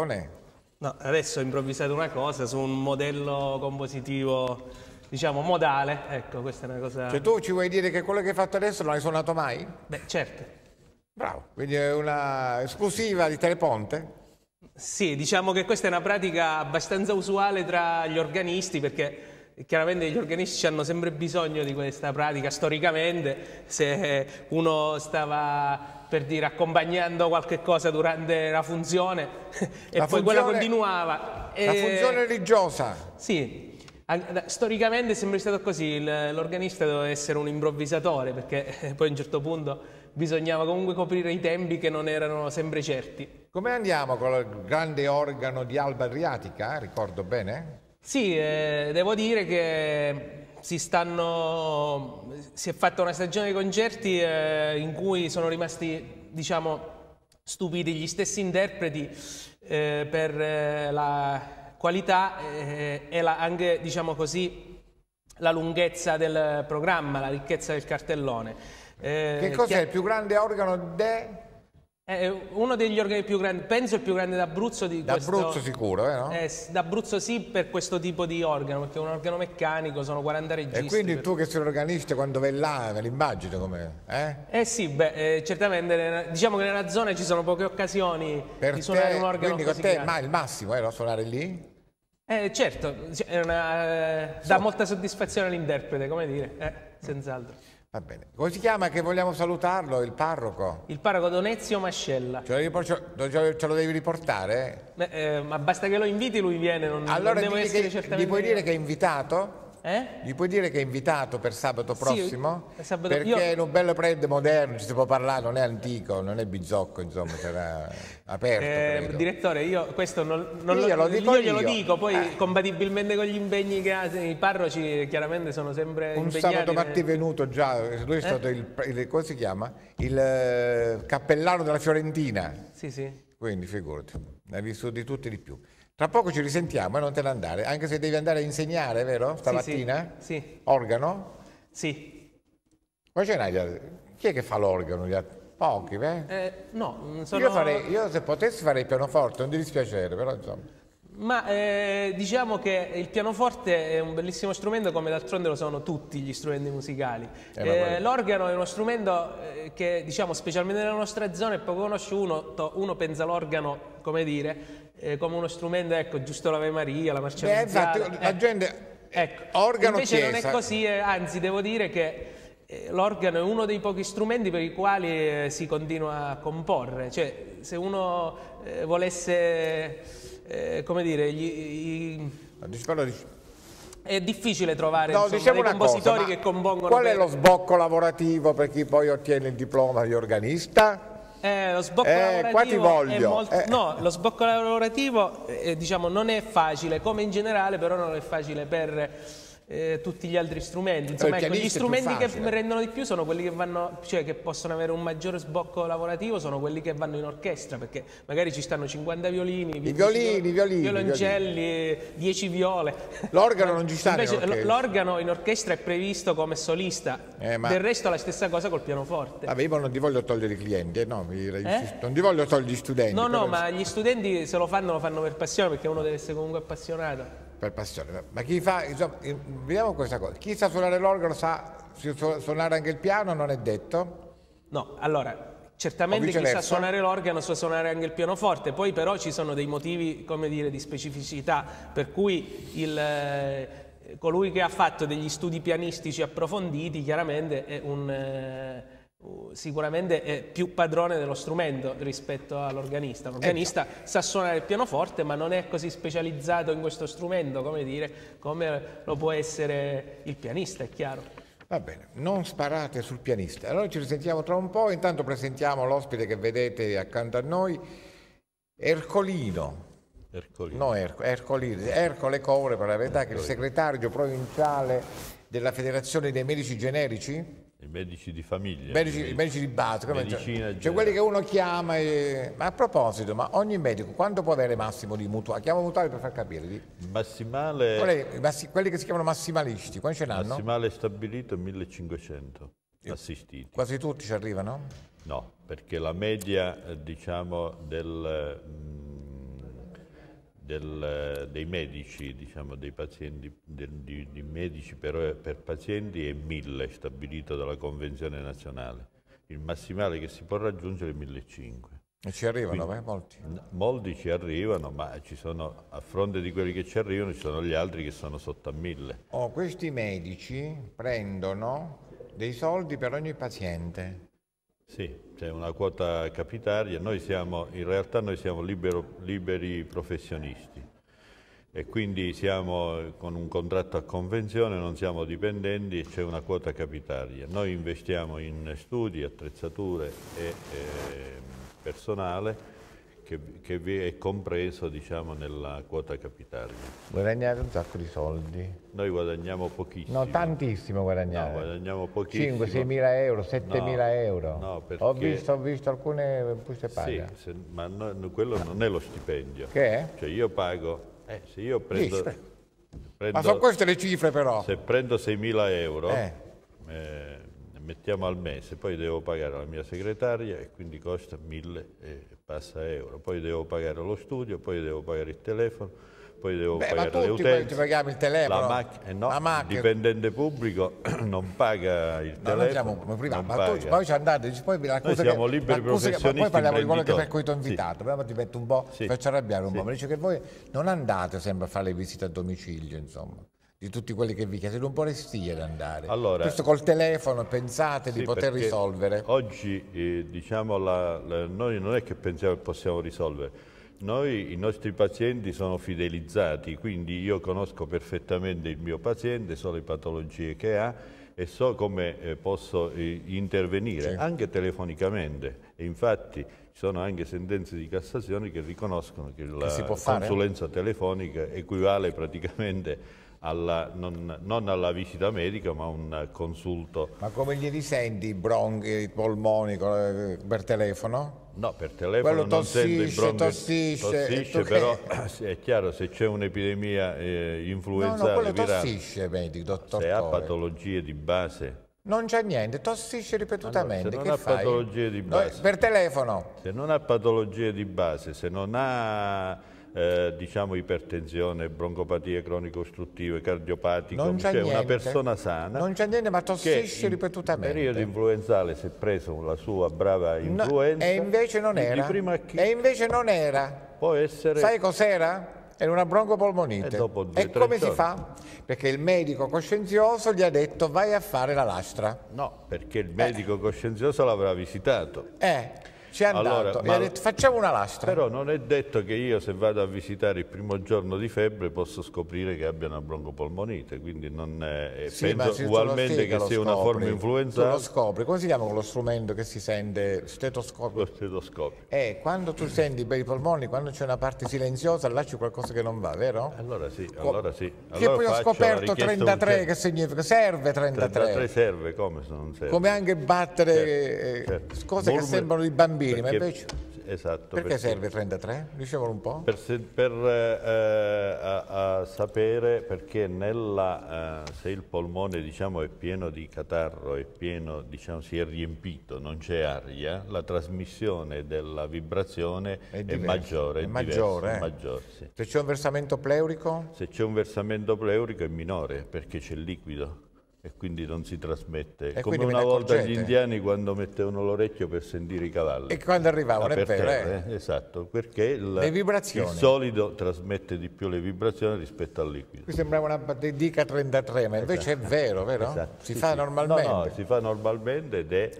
produzione? No, adesso ho improvvisato una cosa su un modello compositivo, diciamo, modale. Ecco, questa è una cosa... Cioè tu ci vuoi dire che quello che hai fatto adesso non hai suonato mai? Beh, certo. Bravo, quindi è una esclusiva di Teleponte? Sì, diciamo che questa è una pratica abbastanza usuale tra gli organisti perché chiaramente gli organisti hanno sempre bisogno di questa pratica storicamente, se uno stava per dire accompagnando qualche cosa durante la funzione la e funzione, poi quella continuava. La e... funzione religiosa. Sì, storicamente è sempre stato così, l'organista doveva essere un improvvisatore perché eh, poi a un certo punto bisognava comunque coprire i tempi che non erano sempre certi. Come andiamo con il grande organo di Alba Adriatica, ricordo bene? Sì, eh, devo dire che si, stanno, si, è fatta una stagione di concerti eh, in cui sono rimasti, diciamo, stupiti gli stessi interpreti eh, per eh, la qualità eh, e la, anche, diciamo così, la lunghezza del programma, la ricchezza del cartellone. Eh, che cos'è il più grande organo de... È uno degli organi più grandi, penso il più grande d'Abruzzo di D'Abruzzo questo... sicuro, eh no? Eh, D'Abruzzo sì per questo tipo di organo, perché è un organo meccanico sono 40 registri. E quindi per... tu che sei un organista quando vai là, me l'immagino come... Eh? eh sì, beh, eh, certamente, diciamo che nella zona ci sono poche occasioni per di suonare te, un organo quindi così Quindi con te ma il massimo era suonare lì? Eh certo, una, eh, dà molta soddisfazione all'interprete, come dire, eh, senz'altro. Va bene. Come si chiama che vogliamo salutarlo, il parroco? Il parroco Donezio Mascella. Ce lo, ce, ce lo devi riportare? Beh, eh, ma basta che lo inviti, lui viene, non, allora non devo essere certamente... Allora gli puoi dire che è invitato? Eh? Gli puoi dire che è invitato per sabato prossimo? Sì, sabato... Perché io... in un bello prende moderno ci si può parlare, non è antico, non è bizocco, insomma, sarà aperto. Eh, direttore, io questo non, non io lo, dico io glielo io. dico, poi eh. compatibilmente con gli impegni che ha, i parroci chiaramente sono sempre un impegnati. Un sabato mattina è venuto già, lui è eh? stato il, il, come si chiama? Il eh, cappellano della Fiorentina. Sì, sì. Quindi figurati, ne ha di tutti e di più. Tra poco ci risentiamo e non te ne andare, anche se devi andare a insegnare, vero? Stamattina? Sì. sì. Organo? Sì. Ma ce n'hai Chi è che fa l'organo? Pochi, beh? Eh, no, sono... Io, farei, io se potessi farei il pianoforte, non ti dispiacere, però insomma... Ma eh, diciamo che il pianoforte è un bellissimo strumento come d'altronde lo sono tutti gli strumenti musicali. Eh, eh, l'organo è uno strumento eh, che diciamo specialmente nella nostra zona è poco conosciuto, uno pensa l'organo come dire eh, come uno strumento, ecco, giusto l'Ave Maria, la Marcella. Beh, esatto, eh, la gente... Ecco. Organo Invece chiesa. non è così, eh, anzi devo dire che eh, l'organo è uno dei pochi strumenti per i quali eh, si continua a comporre, cioè se uno eh, volesse, come dire, gli, gli... È difficile trovare no, insomma, diciamo compositori cosa, che compongono... Qual è per... lo sbocco lavorativo per chi poi ottiene il diploma di organista? Eh, lo sbocco eh, lavorativo è molto, eh. no, lo sbocco lavorativo eh, diciamo, non è facile, come in generale però non è facile per eh, tutti gli altri strumenti. Eh, Insomma, ecco, gli strumenti che rendono di più sono quelli che, vanno, cioè, che possono avere un maggiore sbocco lavorativo, sono quelli che vanno in orchestra, perché magari ci stanno 50 violini, I violini, violini violoncelli, 10 viole. L'organo non ci sta. Invece, l'organo in orchestra è previsto come solista, eh, ma... del resto è la stessa cosa col pianoforte. Vabbè, io non ti voglio togliere i clienti, no, eh? non ti voglio togliere gli studenti. No, no, ma gli studenti se lo fanno lo fanno per passione, perché uno deve essere comunque appassionato per passione. Ma chi fa, insomma, vediamo questa cosa, chi sa suonare l'organo sa suonare anche il piano, non è detto? No, allora, Certamente chi sa suonare l'organo sa suonare anche il pianoforte, poi però ci sono dei motivi, come dire, di specificità, per cui il, eh, colui che ha fatto degli studi pianistici approfonditi chiaramente è un... Eh, Uh, sicuramente è più padrone dello strumento rispetto all'organista. Eh, L'organista eh, sa suonare il pianoforte ma non è così specializzato in questo strumento come, dire, come lo può essere il pianista, è chiaro. Va bene, non sparate sul pianista. Allora ci risentiamo tra un po', intanto presentiamo l'ospite che vedete accanto a noi, Ercolino. Ercolino. No, Erco, Ercolino, Ercole Core per la verità, Ercolino. che è il segretario provinciale della Federazione dei Medici Generici i medici di famiglia. Medici, I medici di base. Medicina cioè, quelli che uno chiama e... Ma a proposito, ma ogni medico quanto può avere massimo di mutuale? Chiamo mutuali per far capire. Di... Massimale... Quelli, massi, quelli che si chiamano massimalisti, quanti ce l'hanno? Massimale stabilito 1500 assistiti. Quasi tutti ci arrivano? No, perché la media, eh, diciamo, del mm, del, dei medici, diciamo, dei pazienti, del, di, di, medici per, per pazienti è 1000 stabilito dalla Convenzione nazionale. Il massimale che si può raggiungere è 1500. E ci arrivano, Quindi, eh, molti? Molti ci arrivano, ma ci sono, a fronte di quelli che ci arrivano ci sono gli altri che sono sotto a mille. Oh, questi medici prendono dei soldi per ogni paziente? Sì c'è una quota capitaria, noi siamo, in realtà noi siamo libero, liberi professionisti e quindi siamo con un contratto a convenzione, non siamo dipendenti e c'è una quota capitaria. Noi investiamo in studi, attrezzature e eh, personale che, che è compreso diciamo, nella quota capitale. Guadagnate un sacco di soldi. Noi guadagniamo pochissimo. No, tantissimo guadagnate. No, guadagniamo pochissimo. 5-6 mila euro, 7 no, mila euro. No, perché... ho, visto, ho visto alcune buste paga. Sì, se, ma no, quello non è lo stipendio. Che è? Cioè io pago, eh, se io prendo, prendo... Ma sono queste le cifre però. Se prendo 6 mila euro... Eh. Eh, mettiamo al mese, poi devo pagare la mia segretaria e quindi costa 1000 euro passa euro, poi devo pagare lo studio, poi devo pagare il telefono, poi devo Beh, pagare le utenze. ti paghiamo il telefono, la, mac- eh no, la macchina. Il dipendente pubblico non paga il no, telefono. Noi prima, ma paga. tu, poi ci andate, poi la cosa noi siamo che, liberi professionisti. Che, poi parliamo di quello che per cui ti ho invitato, sì. prima ti metto un po', sì. faccio arrabbiare un sì. po', ma dice che voi non andate sempre a fare le visite a domicilio, insomma di tutti quelli che vi chiedono, non vorresti ad andare. Allora, Questo col telefono pensate sì, di poter risolvere? Oggi eh, diciamo la, la, noi non è che pensiamo che possiamo risolvere, noi, i nostri pazienti sono fidelizzati, quindi io conosco perfettamente il mio paziente, so le patologie che ha e so come eh, posso eh, intervenire, sì. anche telefonicamente. E infatti ci sono anche sentenze di Cassazione che riconoscono che, che la consulenza telefonica equivale praticamente alla, non, non, alla visita medica ma un consulto. Ma come gli risenti i bronchi, i polmoni eh, per telefono? No, per telefono Quello tossisce, non tossisce, tossisce però che... è chiaro se c'è un'epidemia eh, influenzale no, no, virale, tossisce, medico, dottor se ha patologie di base non c'è niente, tossisce ripetutamente. Allora, se non che ha patologie di base. No, per telefono. Se non ha patologie di base, se non ha eh, diciamo ipertensione, broncopatie cronico-ostruttive, cardiopatiche, non c'è cioè una persona sana. Non c'è niente, ma tossisce ripetutamente. Il periodo influenzale si è preso la sua brava influenza. No, e invece non era. Chi... E invece non era. Può essere... Sai cos'era? era una broncopolmonite. E, dopo due, e come giorni. si fa? Perché il medico coscienzioso gli ha detto vai a fare la lastra. No, perché il eh. medico eh. coscienzioso l'avrà visitato. Eh. C'è andato allora, e ha detto facciamo una lastra. Però non è detto che io se vado a visitare il primo giorno di febbre posso scoprire che abbia una broncopolmonite, quindi non è, sì, penso ugualmente che sia scopri, una forma influenzale. lo scopri, come si chiama quello strumento che si sente? Stetoscopio. Lo stetoscopio. Eh, quando tu senti per i polmoni, quando c'è una parte silenziosa, là c'è qualcosa che non va, vero? Allora sì, allora sì. Allora che poi ho scoperto 33, che significa? Serve 33. 33 serve, come se non serve? Come anche battere certo, certo. Eh, cose Murmur... che sembrano di bambini bambini, perché, ma invece... Esatto. Perché, perché serve 33? Dicevolo un po'. Per, per eh, a, a sapere perché nella, eh, se il polmone diciamo, è pieno di catarro, è pieno, diciamo, si è riempito, non c'è aria, la trasmissione della vibrazione è, è maggiore. È, maggiore. Diverso, eh? maggiore sì. Se c'è un versamento pleurico? Se c'è un versamento pleurico è minore perché c'è il liquido e quindi non si trasmette. E Come una volta accorgete. gli indiani quando mettevano l'orecchio per sentire i cavalli. E quando arrivavano, è vero. Eh. eh. Esatto, perché il, il, solido trasmette di più le vibrazioni rispetto al liquido. Qui sembrava una dica 33, ma invece esatto. è vero, vero? Esatto. Si sì, fa sì. normalmente. No, no, si fa normalmente ed è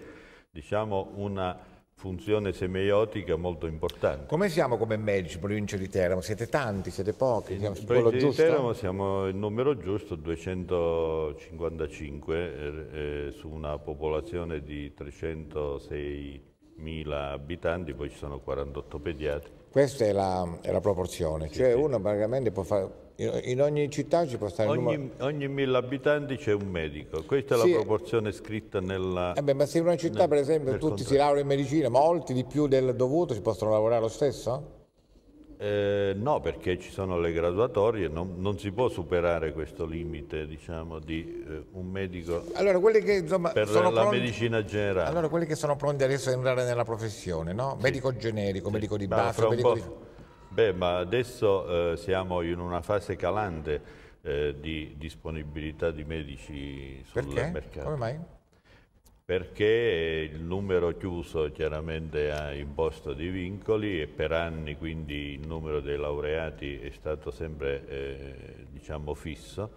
diciamo una funzione semiotica molto importante. Come siamo come medici, provincia di Teramo? Siete tanti, siete pochi? Siamo in provincia di Teramo siamo il numero giusto, 255 eh, eh, su una popolazione di 306.000 abitanti, poi ci sono 48 pediatri. Questa è la, è la proporzione, sì, cioè sì. uno praticamente può fare... In ogni città ci può stare ogni, numero... ogni mille abitanti c'è un medico, questa è sì. la proporzione scritta nella... Eh beh, ma se in una città nel, per esempio tutti contratto. si laureano in medicina, molti di più del dovuto si possono lavorare lo stesso? Eh, no, perché ci sono le graduatorie, non, non si può superare questo limite diciamo, di eh, un medico allora, che, insomma, per la pronti, medicina generale. Allora, quelli che sono pronti adesso ad entrare nella professione, no? sì. medico generico, sì. medico di base, medico di... Beh, ma adesso eh, siamo in una fase calante eh, di disponibilità di medici sul Perché? mercato. Come mai? perché il numero chiuso chiaramente ha imposto dei vincoli e per anni quindi il numero dei laureati è stato sempre eh, diciamo fisso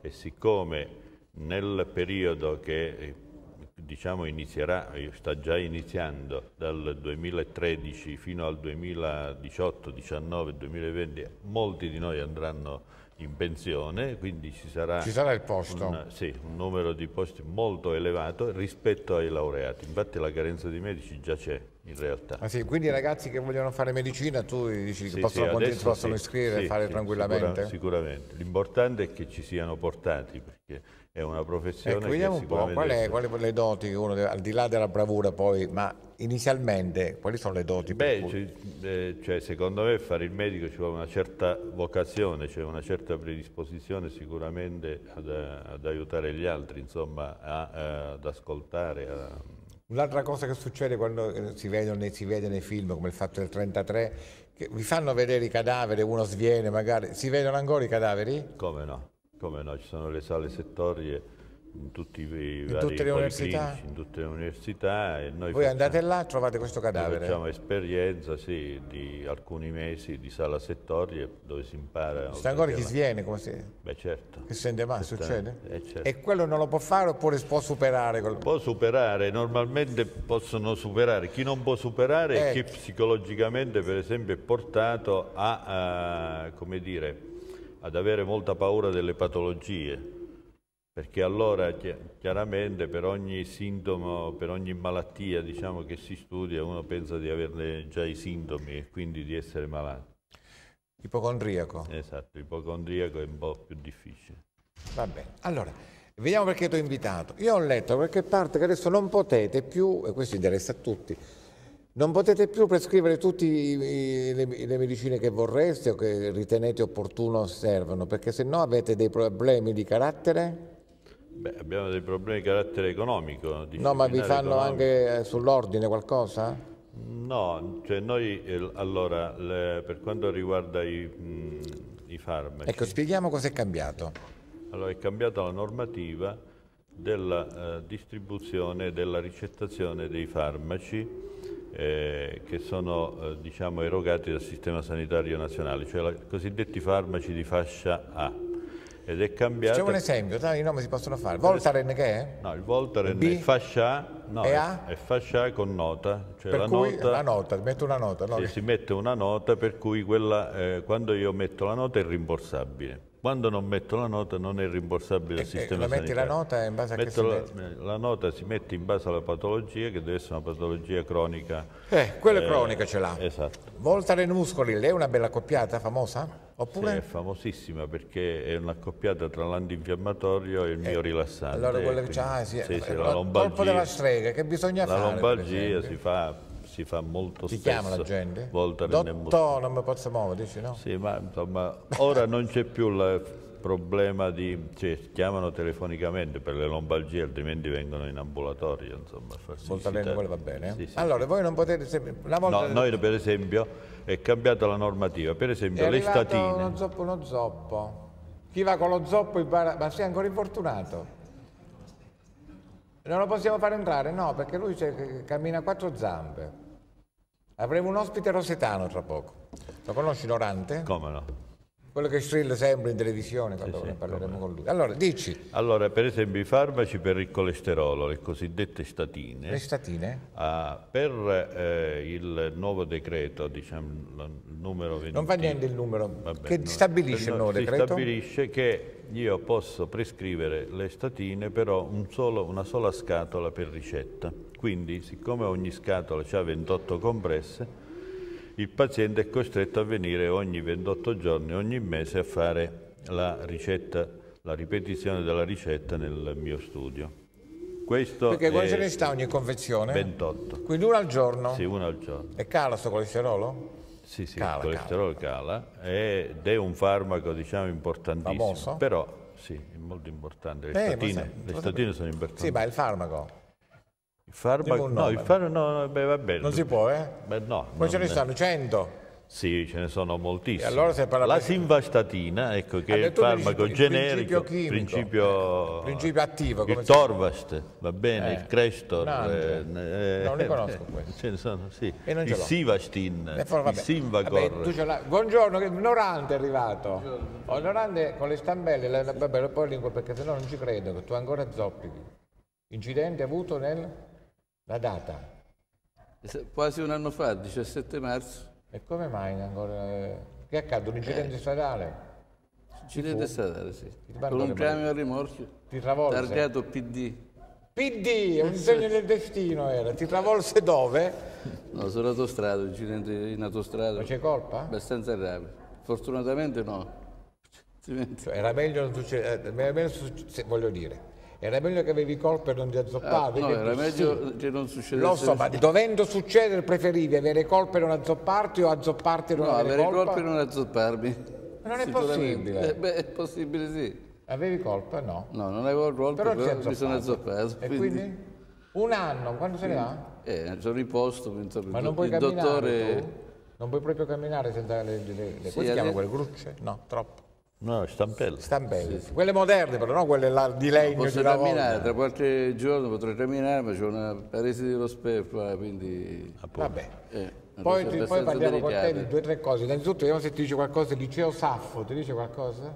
e siccome nel periodo che eh, diciamo inizierà, eh, sta già iniziando dal 2013 fino al 2018, 2019, 2020, molti di noi andranno in pensione, quindi ci sarà, ci sarà un, sì, un, numero di posti molto elevato rispetto ai laureati. Infatti la carenza di medici già c'è in realtà. Ah, sì, quindi i ragazzi che vogliono fare medicina tu dici sì, che possono, possono iscrivere e fare tranquillamente? Sicura, sicuramente, l'importante è che ci siano portati perché è una professione ecco, vediamo un po' quali sono le doti che uno deve, al di là della bravura poi ma inizialmente quali sono le doti beh cui... Eh, cioè, secondo me fare il medico ci vuole una certa vocazione cioè una certa predisposizione sicuramente ad, ad aiutare gli altri insomma a, a, eh, ad ascoltare a... Un'altra cosa che succede quando eh, si, vedono, si vede nei film, come il fatto del 33, che vi fanno vedere i cadaveri, uno sviene magari, si vedono ancora i cadaveri? Come no? Come no, ci sono le sale settorie in, tutti i in tutte le università? In tutte le università. E noi Voi facciamo, andate là e trovate questo cadavere? facciamo esperienza, sì, di alcuni mesi di sala settorie dove si impara... Sta ancora chi sviene? Come si... Beh certo. Che sente mai, succede? Eh, certo. E quello non lo può fare oppure può superare? Quello? Può superare, normalmente possono superare. Chi non può superare eh. è chi psicologicamente per esempio è portato a, a eh, come dire ad avere molta paura delle patologie, perché allora chiaramente per ogni sintomo, per ogni malattia diciamo, che si studia, uno pensa di averne già i sintomi e quindi di essere malato. Ipocondriaco. Esatto, ipocondriaco è un po' più difficile. Va bene, allora, vediamo perché ti ho invitato. Io ho letto da qualche parte che adesso non potete più, e questo interessa a tutti, non potete più prescrivere tutte le, medicine che vorreste o che ritenete opportuno servono, perché se no avete dei problemi di carattere? Beh, abbiamo dei problemi di carattere economico. Di no, ma vi fanno economico. anche eh, sull'ordine qualcosa? No, cioè noi, eh, allora, le, per quanto riguarda i, mh, mm, i farmaci... Ecco, spieghiamo cosa è cambiato. Allora, è cambiata la normativa della eh, distribuzione e della ricettazione dei farmaci eh, che sono eh, diciamo, erogati dal Sistema Sanitario Nazionale, cioè i cosiddetti farmaci di fascia A. Ed è cambiato. Facciamo un esempio, tanti i nomi si possono fare. Voltaren che è? No, il Voltaren B? è fascia A, no, è, a? È, fascia A con nota. Cioè per la cui nota, la nota, metto una nota. No? Sì, si mette una nota per cui quella, eh, quando io metto la nota è rimborsabile quando non metto la nota non è rimborsabile eh, il eh, sistema eh, metti la nota in base a metto che si la, eh, la, nota si mette in base alla patologia, che deve essere una patologia cronica. Eh, quella eh, cronica ce l'ha. Esatto. Volta nei muscoli, lei è una bella accoppiata famosa? Oppure... Sì, è famosissima perché è un'accoppiata tra l'antinfiammatorio e il eh, mio rilassante. Allora quello che c'ha, ah, sì, sì, sì, la lombalgia. colpo della strega, che bisogna la fare? La lombalgia si fa si fa molto Ti spesso. Ti chiama la gente? Dottor, non mi posso muovere, dici no? Sì, ma insomma, ora non c'è più il problema di... Cioè, chiamano telefonicamente per le lombalgie, altrimenti vengono in ambulatorio, insomma. Voltalene quello va bene? Eh? Sì, sì, allora, sì. voi non potete... Sempre, la volta no, noi per esempio è cambiata la normativa, per esempio è le statine... uno zoppo, uno zoppo. Chi va con lo zoppo in bar... ma sei ancora infortunato. Non lo possiamo fare entrare, no, perché lui cammina a quattro zampe. Avremo un ospite rosetano tra poco. Lo conosci Norante? Come no? Quello che strilla sempre in televisione quando sì, ne parleremo con lui. Allora, dici. Allora, per esempio, i farmaci per il colesterolo, le cosiddette statine. Le statine? Ah, per eh, il nuovo decreto, diciamo, il numero 20. Non fa niente il numero, Vabbè, che no, stabilisce no, il nuovo decreto? Stabilisce che io posso prescrivere le statine, però un solo, una sola scatola per ricetta quindi siccome ogni scatola ha 28 compresse, il paziente è costretto a venire ogni 28 giorni, ogni mese a fare la, ricetta, la ripetizione della ricetta nel mio studio. Questo Perché quale ce ne sta ogni confezione? 28. Quindi una al giorno? Sì, una al giorno. E cala sto colesterolo? Sì, sì, cala, il colesterolo cala. cala, ed è un farmaco diciamo importantissimo, Famoso? però sì, è molto importante, le, Beh, statine, le statine sono importanti. Sì, ma il farmaco? farmaco? no, il farmaco no, beh, va bene. Non si può, eh? Beh, no. Poi ce ne stanno 100. Sì, ce ne sono moltissimi. Allora parla... la simvastatina, ecco, che ah, è il farmaco il generico, principio, chimico, principio, ecco, principio attivo. il Torvast, va bene, eh, il Crestor. Eh, eh, no, eh, non ne conosco questi. Ce ne sono, sì. il Sivastin, eh, il Simvacor. Buongiorno, l'orante è arrivato. Oh, con le stampelle, la, la, vabbè, poi lingua perché sennò non ci credo, che tu ancora zoppichi. Incidente avuto nel... La data? Quasi un anno fa, 17 marzo. E come mai ancora... Eh, che accade? Un incidente eh. stradale? Incidente stradale, sì. Con un camion a rimorchio. Ti travolse? Targato PD. PD, è un disegno del destino era. Ti travolse dove? No, sull'autostrada, incidente in autostrada. Ma c'è colpa? Abbastanza grave. Fortunatamente no. Cioè, era meglio non succedere, eh, voglio dire, era meglio che avevi colpo e non ti azzoppavi. Ah, no, era meglio sì. che non succedesse. Lo so, ma dovendo succedere preferivi avere colpo e non azzopparti o azzopparti e non no, avere, avere colpa? No, avere colpo e non azzopparmi. Ma non è possibile. Eh, beh, è possibile sì. Avevi colpa? No. No, non avevo colpa, però, però mi sono azzoppato. E quindi? quindi? Un anno, quando se ne va? Eh, eh sono riposto. penso, Ma non puoi il camminare dottore... Non puoi proprio camminare senza le... le, le sì, le... chiamano quelle grucce? No, troppo. No, stampelle. Stampelle, sì, sì. quelle moderne però, no quelle là, di legno. Posso camminare, tra qualche giorno potrei camminare, ma c'è una paresi dello sperma, quindi... Ah, Vabbè. Eh, poi, ti, poi parliamo delicate. con te di due o tre cose. Innanzitutto vediamo se ti dice qualcosa il liceo Saffo, ti dice qualcosa?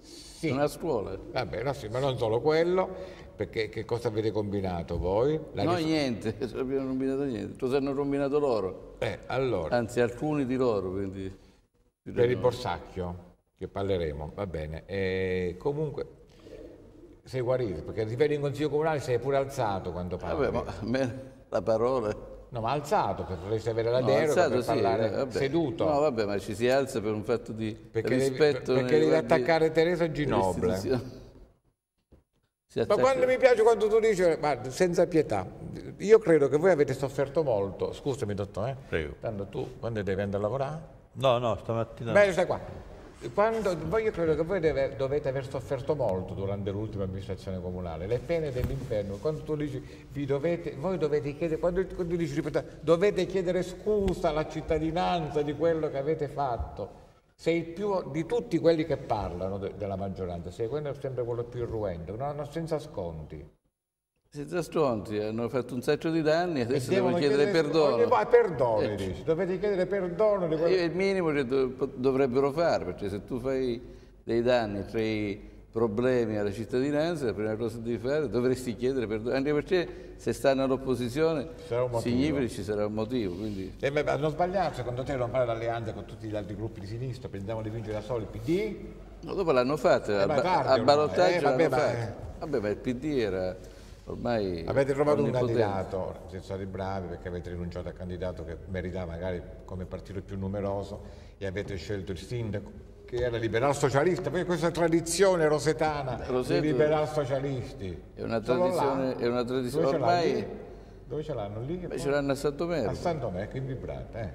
Sì. Una scuola. Vabbè, no, sì, ma non solo quello, perché che cosa avete combinato voi? La no, ris- niente, non abbiamo combinato niente, cosa hanno combinato loro. Eh, allora. Anzi, alcuni di loro, quindi... Per il borsacchio che parleremo, va bene. E comunque sei guarito, perché arrivi in consiglio comunale sei pure alzato quando parli. Vabbè, ma la parola... No, ma alzato, perché dovresti avere la no, deroga alzato, per parlare vabbè. seduto. No, vabbè, ma ci si alza per un fatto di perché rispetto. Devi, perché devi attaccare Teresa Ginoble. Ma quando mi piace quando tu dici, ma senza pietà, io credo che voi avete sofferto molto. Scusami, dottore. Eh. Prego. Tanto tu, quando devi andare a lavorare? No, no, stamattina. Beh, stai qua. Quando, io credo che voi deve, dovete aver sofferto molto durante l'ultima amministrazione comunale, le pene dell'inferno, quando tu dici, dovete, voi dovete chiedere, quando, quando dici, dovete chiedere scusa alla cittadinanza di quello che avete fatto, sei il più di tutti quelli che parlano de, della maggioranza, sei quello, sempre quello più irruente, non, non senza sconti. Siete stronzi, eh? hanno fatto un sacco di danni, adesso devono chiedere, chiedere perdono. Ma perdono, eh, dici, dovete chiedere perdono. Di quello... È eh, il minimo che dovrebbero fare, perché se tu fai dei danni, crei problemi alla cittadinanza, la prima cosa che devi fare dovresti chiedere perdono, anche perché se stanno all'opposizione significa che ci sarà un motivo. Quindi... Eh, beh, non sbagliato, secondo te non fare l'alleanza con tutti gli altri gruppi di sinistra, pensiamo di vincere da soli il PD? No, dopo l'hanno fatto, eh, a, a ballottaggio eh, vabbè, l'hanno fatta. Eh. Vabbè, ma il PD era Ormai avete trovato un candidato, siete stati bravi perché avete rinunciato al candidato che meritava magari come partito più numeroso e avete scelto il sindaco che era liberal socialista, perché questa tradizione rosetana Rosetto dei liberal socialisti è una tradizione, è una tradizione ormai dove ce l'hanno lì? ce l'hanno a Santo Santomè. A Santomè, che vibrata, eh.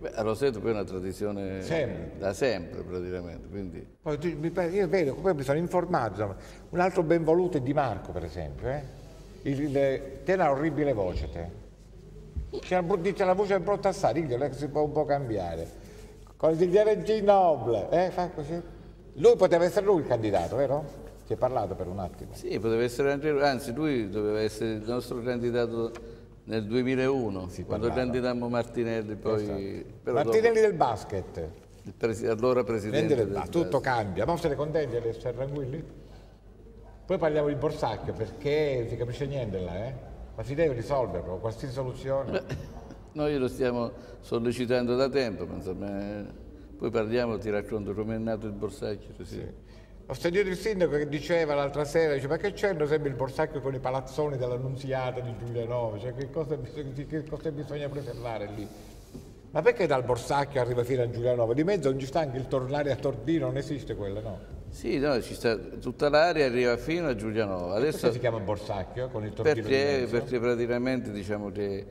Beh, a Roseto poi è una tradizione sempre. da sempre praticamente. Quindi... Poi, io vedo, poi mi sono informato, un altro benvoluto è Di Marco per esempio, eh? il, te una orribile voce te. Dice la voce è brutta assariglio, lei si può un po' cambiare. Consigliere Ginoble, eh, fa così. Lui poteva essere lui il candidato, vero? Si è parlato per un attimo. Sì, poteva essere anche lui, anzi lui doveva essere il nostro candidato nel 2001, si quando parlava. candidammo Martinelli. Poi, esatto. Martinelli dopo... del basket. Presi allora presidente del, del basket. Tutto cambia, ma siete contenti di essere tranquilli? Poi parliamo di Borsacchio perché non si capisce niente là, eh? ma si deve risolvere con qualsiasi soluzione. Beh, noi lo stiamo sollecitando da tempo, ma insomma, eh, poi parliamo, ti racconto come è nato il Borsacchio. Sì. Sì. Ho sentito il sindaco che diceva l'altra sera, dice, ma che c'entra sempre il borsacchio con i palazzoni dell'Annunziata di Giulianova? Cioè, che cosa, che cosa, bisogna preservare lì? Ma perché dal borsacchio arriva fino a Giulianova? Di mezzo non ci sta anche il tornare a Tordino, non esiste quello, no? Sì, no, sta, tutta l'area arriva fino a Giulianova. Adesso, perché si chiama Borsacchio con il torpedo perché, perché praticamente diciamo che eh,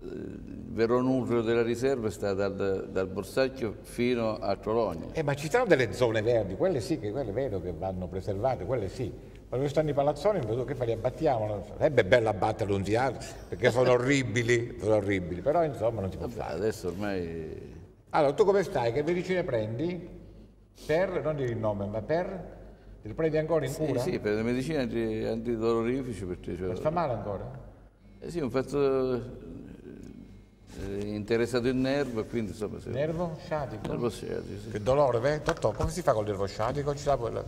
il vero nucleo della riserva sta dal, dal Borsacchio fino a Colonia. Eh, ma ci sono delle zone verdi, quelle sì, che quelle vedo che vanno preservate, quelle sì. Ma dove stanno i palazzoni, vedo che fa li abbattiamo. Sarebbe bello abbattere un ziarro, perché sono orribili, sono orribili, però insomma non si può Vabbè, fare. Adesso ormai... Allora, tu come stai? Che medicine prendi? Per, non dire il nome, ma per... Te lo prendi ancora in sì, cura? Sì, per le medicine anti, antidolorifici. Perché, cioè, ma fa male ancora? Eh sì, un fatto eh, interessato il nervo, quindi insomma... Se... Nervo sciatico? Nervo sciatico, sì. Che dolore, beh, Totò, come si fa col nervo sciatico? Ci sa quella...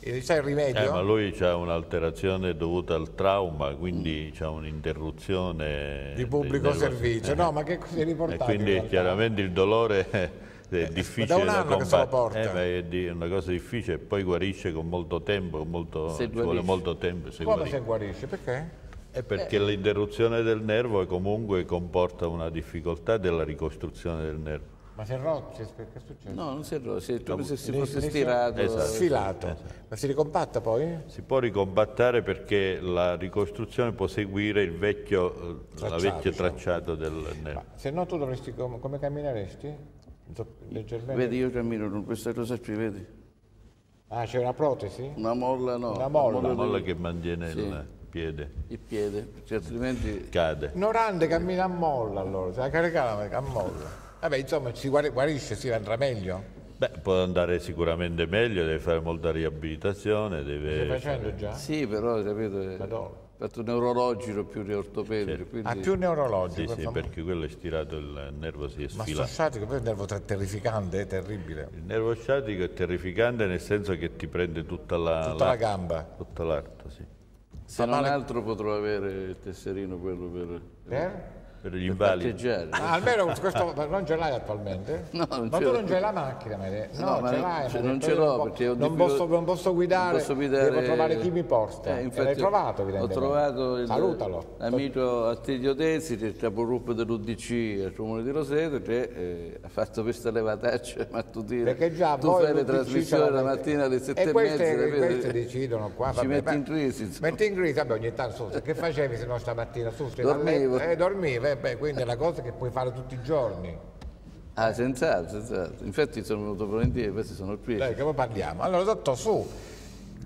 c'è il rimedio? Eh, ma lui ha un'alterazione dovuta al trauma, quindi mm. c'è un'interruzione... Di pubblico servizio, eh. no, ma che cosa riportate? E quindi chiaramente il dolore... Eh, è eh, difficile da, un anno da che Eh, beh, è una cosa difficile, poi guarisce con molto tempo, molto, ci vuole molto tempo. Se Come guarisce. se guarisce? Perché? È perché eh. l'interruzione del nervo comunque comporta una difficoltà della ricostruzione del nervo. Ma si è rotto? Che è successo? No, non si è rotto, si è come se si fosse stirato. Esatto. Sfilato. Esatto. Ma si ricompatta poi? Si può ricompattare perché la ricostruzione può seguire il vecchio eh, tracciato, diciamo. tracciato del nervo. Ma, se no tu dovresti, come cammineresti? leggermente. Vedi, io cammino con questa cosa qui, vedi? Ah, c'è una protesi? Una molla, no. Una molla, una molla, che mantiene sì. il piede. Il piede, perché altrimenti... Cade. Norande cammina a molla allora, se la caricava a molla. Vabbè, insomma, si guarisce, si andrà meglio? Beh, può andare sicuramente meglio, deve fare molta riabilitazione, deve... stai facendo già? Sì, però, capito... Eh, Madonna fatto neurologico più di ortopedico. Certo. Quindi... Ah, più neurologico? Sì, sì perché quello è stirato, il nervo si è sfilato. Ma sciatico poi è un nervo terrificante, è terribile. Il nervo sciatico è terrificante nel senso che ti prende tutta la... Tutta la gamba? Tutta l'arto, sì. Se non altro potrò avere il tesserino quello per... Eh? per gli invalidi. ma almeno questo non ce l'hai attualmente? No, non ma tu non c'hai la macchina, mi hai No, no ce l'hai. Non ce l'ho perché ho non, posso, non posso guidare, non posso guidare, devo trovare eh, chi mi porta. Eh, l'hai trovato, evidentemente. Ho trovato Salutalo. l'amico Attilio Tezzi, il capogruppo dell'UDC al Comune di Roseto, che eh, ha fatto questa levataccia mattutina. Perché già tu fai le trasmissioni la mattina alle sette e, e mezza. E queste decidono qua. Ci metti in crisi. Metti in crisi, ogni tanto, che facevi se no stamattina? dormivo. Eh, dormivo beh, beh, quindi è una cosa che puoi fare tutti i giorni. Ah, senz'altro, senz'altro. Infatti sono venuto volentieri, questi sono qui. Dai, che poi parliamo. Allora, dottor, su,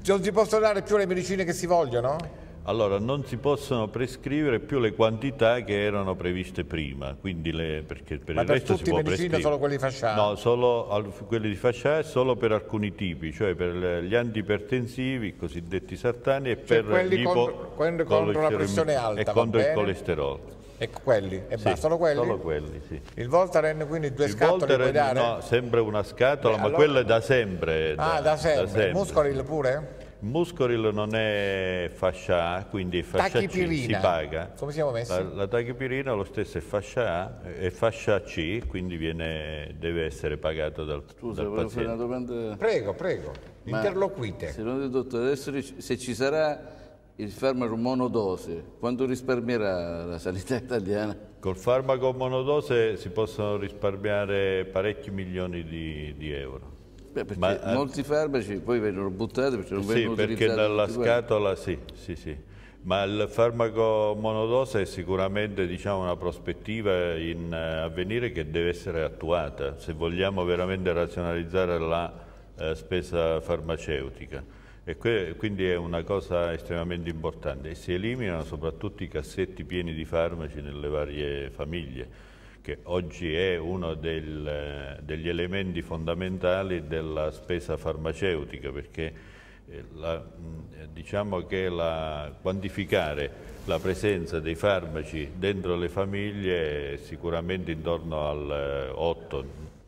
non si possono dare più le medicine che si vogliono? Allora, non si possono prescrivere più le quantità che erano previste prima, quindi le, perché per Ma il per resto si può prescrivere. solo quelli fasciati? No, solo quelli di fascia solo per alcuni tipi, cioè per gli antipertensivi, i cosiddetti sartani e cioè per quelli contro, contro la pressione alta. E contro bene? il colesterolo. Ecco, quelli, e sì, bastano quelli? Solo quelli, sì. Il Voltaren quindi due il scatole Voltaren, dare? No, sempre una scatola, Beh, ma allora... quella è da sempre. ah, da sempre. Da sempre. Muscoril pure? Muscoril non è fascia A, quindi fascia C si paga. Come siamo messi? La, la tachipirina lo stesso è fascia A e fascia C, quindi viene, deve essere pagata dal, Scusa, dal paziente. Fare una domanda... Prego, prego, ma interloquite. Se non è adesso se ci sarà il farmaco monodose, quanto risparmierà la sanità italiana? Col farmaco monodose si possono risparmiare parecchi milioni di, di euro. Beh, perché Ma, eh, molti farmaci poi vengono buttati perché non sì, vengono utilizzati. Sì, perché dalla scatola sì, sì, sì. Ma il farmaco monodose è sicuramente diciamo, una prospettiva in eh, avvenire che deve essere attuata se vogliamo veramente razionalizzare la eh, spesa farmaceutica. E que quindi è una cosa estremamente importante. e Si eliminano soprattutto i cassetti pieni di farmaci nelle varie famiglie che oggi è uno del, degli elementi fondamentali della spesa farmaceutica, perché eh, la, diciamo che la, quantificare la presenza dei farmaci dentro le famiglie è sicuramente intorno al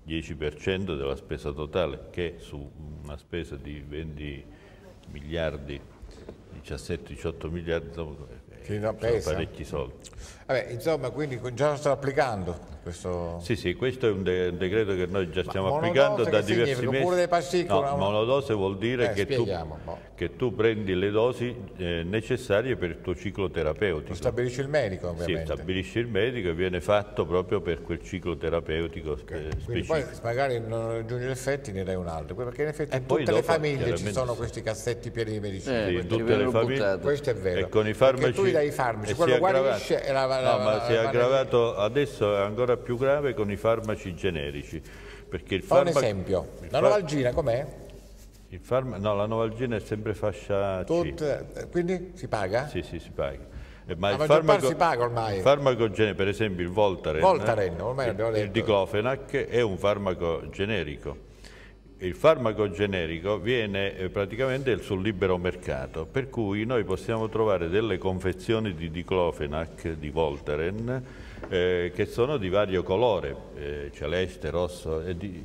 8-10% eh, della spesa totale, che su una spesa di 20 miliardi, 17-18 miliardi, che sono parecchi soldi. Vabbè, insomma, quindi già lo sta applicando questo... Sì, sì, questo è un, de un decreto che noi già stiamo applicando da diversi mesi. Oppure le passicole? No, monodose vuol dire eh, che, tu, boh. che, tu, prendi le dosi eh, necessarie per il tuo ciclo terapeutico. Lo stabilisce il medico, ovviamente. Sì, stabilisce il medico e viene fatto proprio per quel ciclo terapeutico okay. specifico. Quindi poi magari non raggiunge gli effetti, ne dai un altro. Perché in effetti e in tutte le famiglie ci sono sì. questi cassetti pieni di medicina. Eh, sì, in tutte le famiglie. Questo è vero. E con i farmaci... Perché tu gli dai i farmaci, quello guarisce e la ma, no, ma, ma si è aggravato è... adesso è ancora più grave con i farmaci generici. Perché il farmaco... Fa un esempio, la far... novalgina com'è? Farma... No, la novalgina è sempre fascia C. Tut... Eh, quindi si paga? Sì, sì, si paga. Eh, ma il farmaco, si paga ormai. Il farmaco generico, per esempio il Voltaren, Voltaren eh? il, il diclofenac è un farmaco generico il farmaco generico viene eh, praticamente sul libero mercato, per cui noi possiamo trovare delle confezioni di diclofenac, di Volteren, eh, che sono di vario colore, eh, celeste, rosso, eh, di,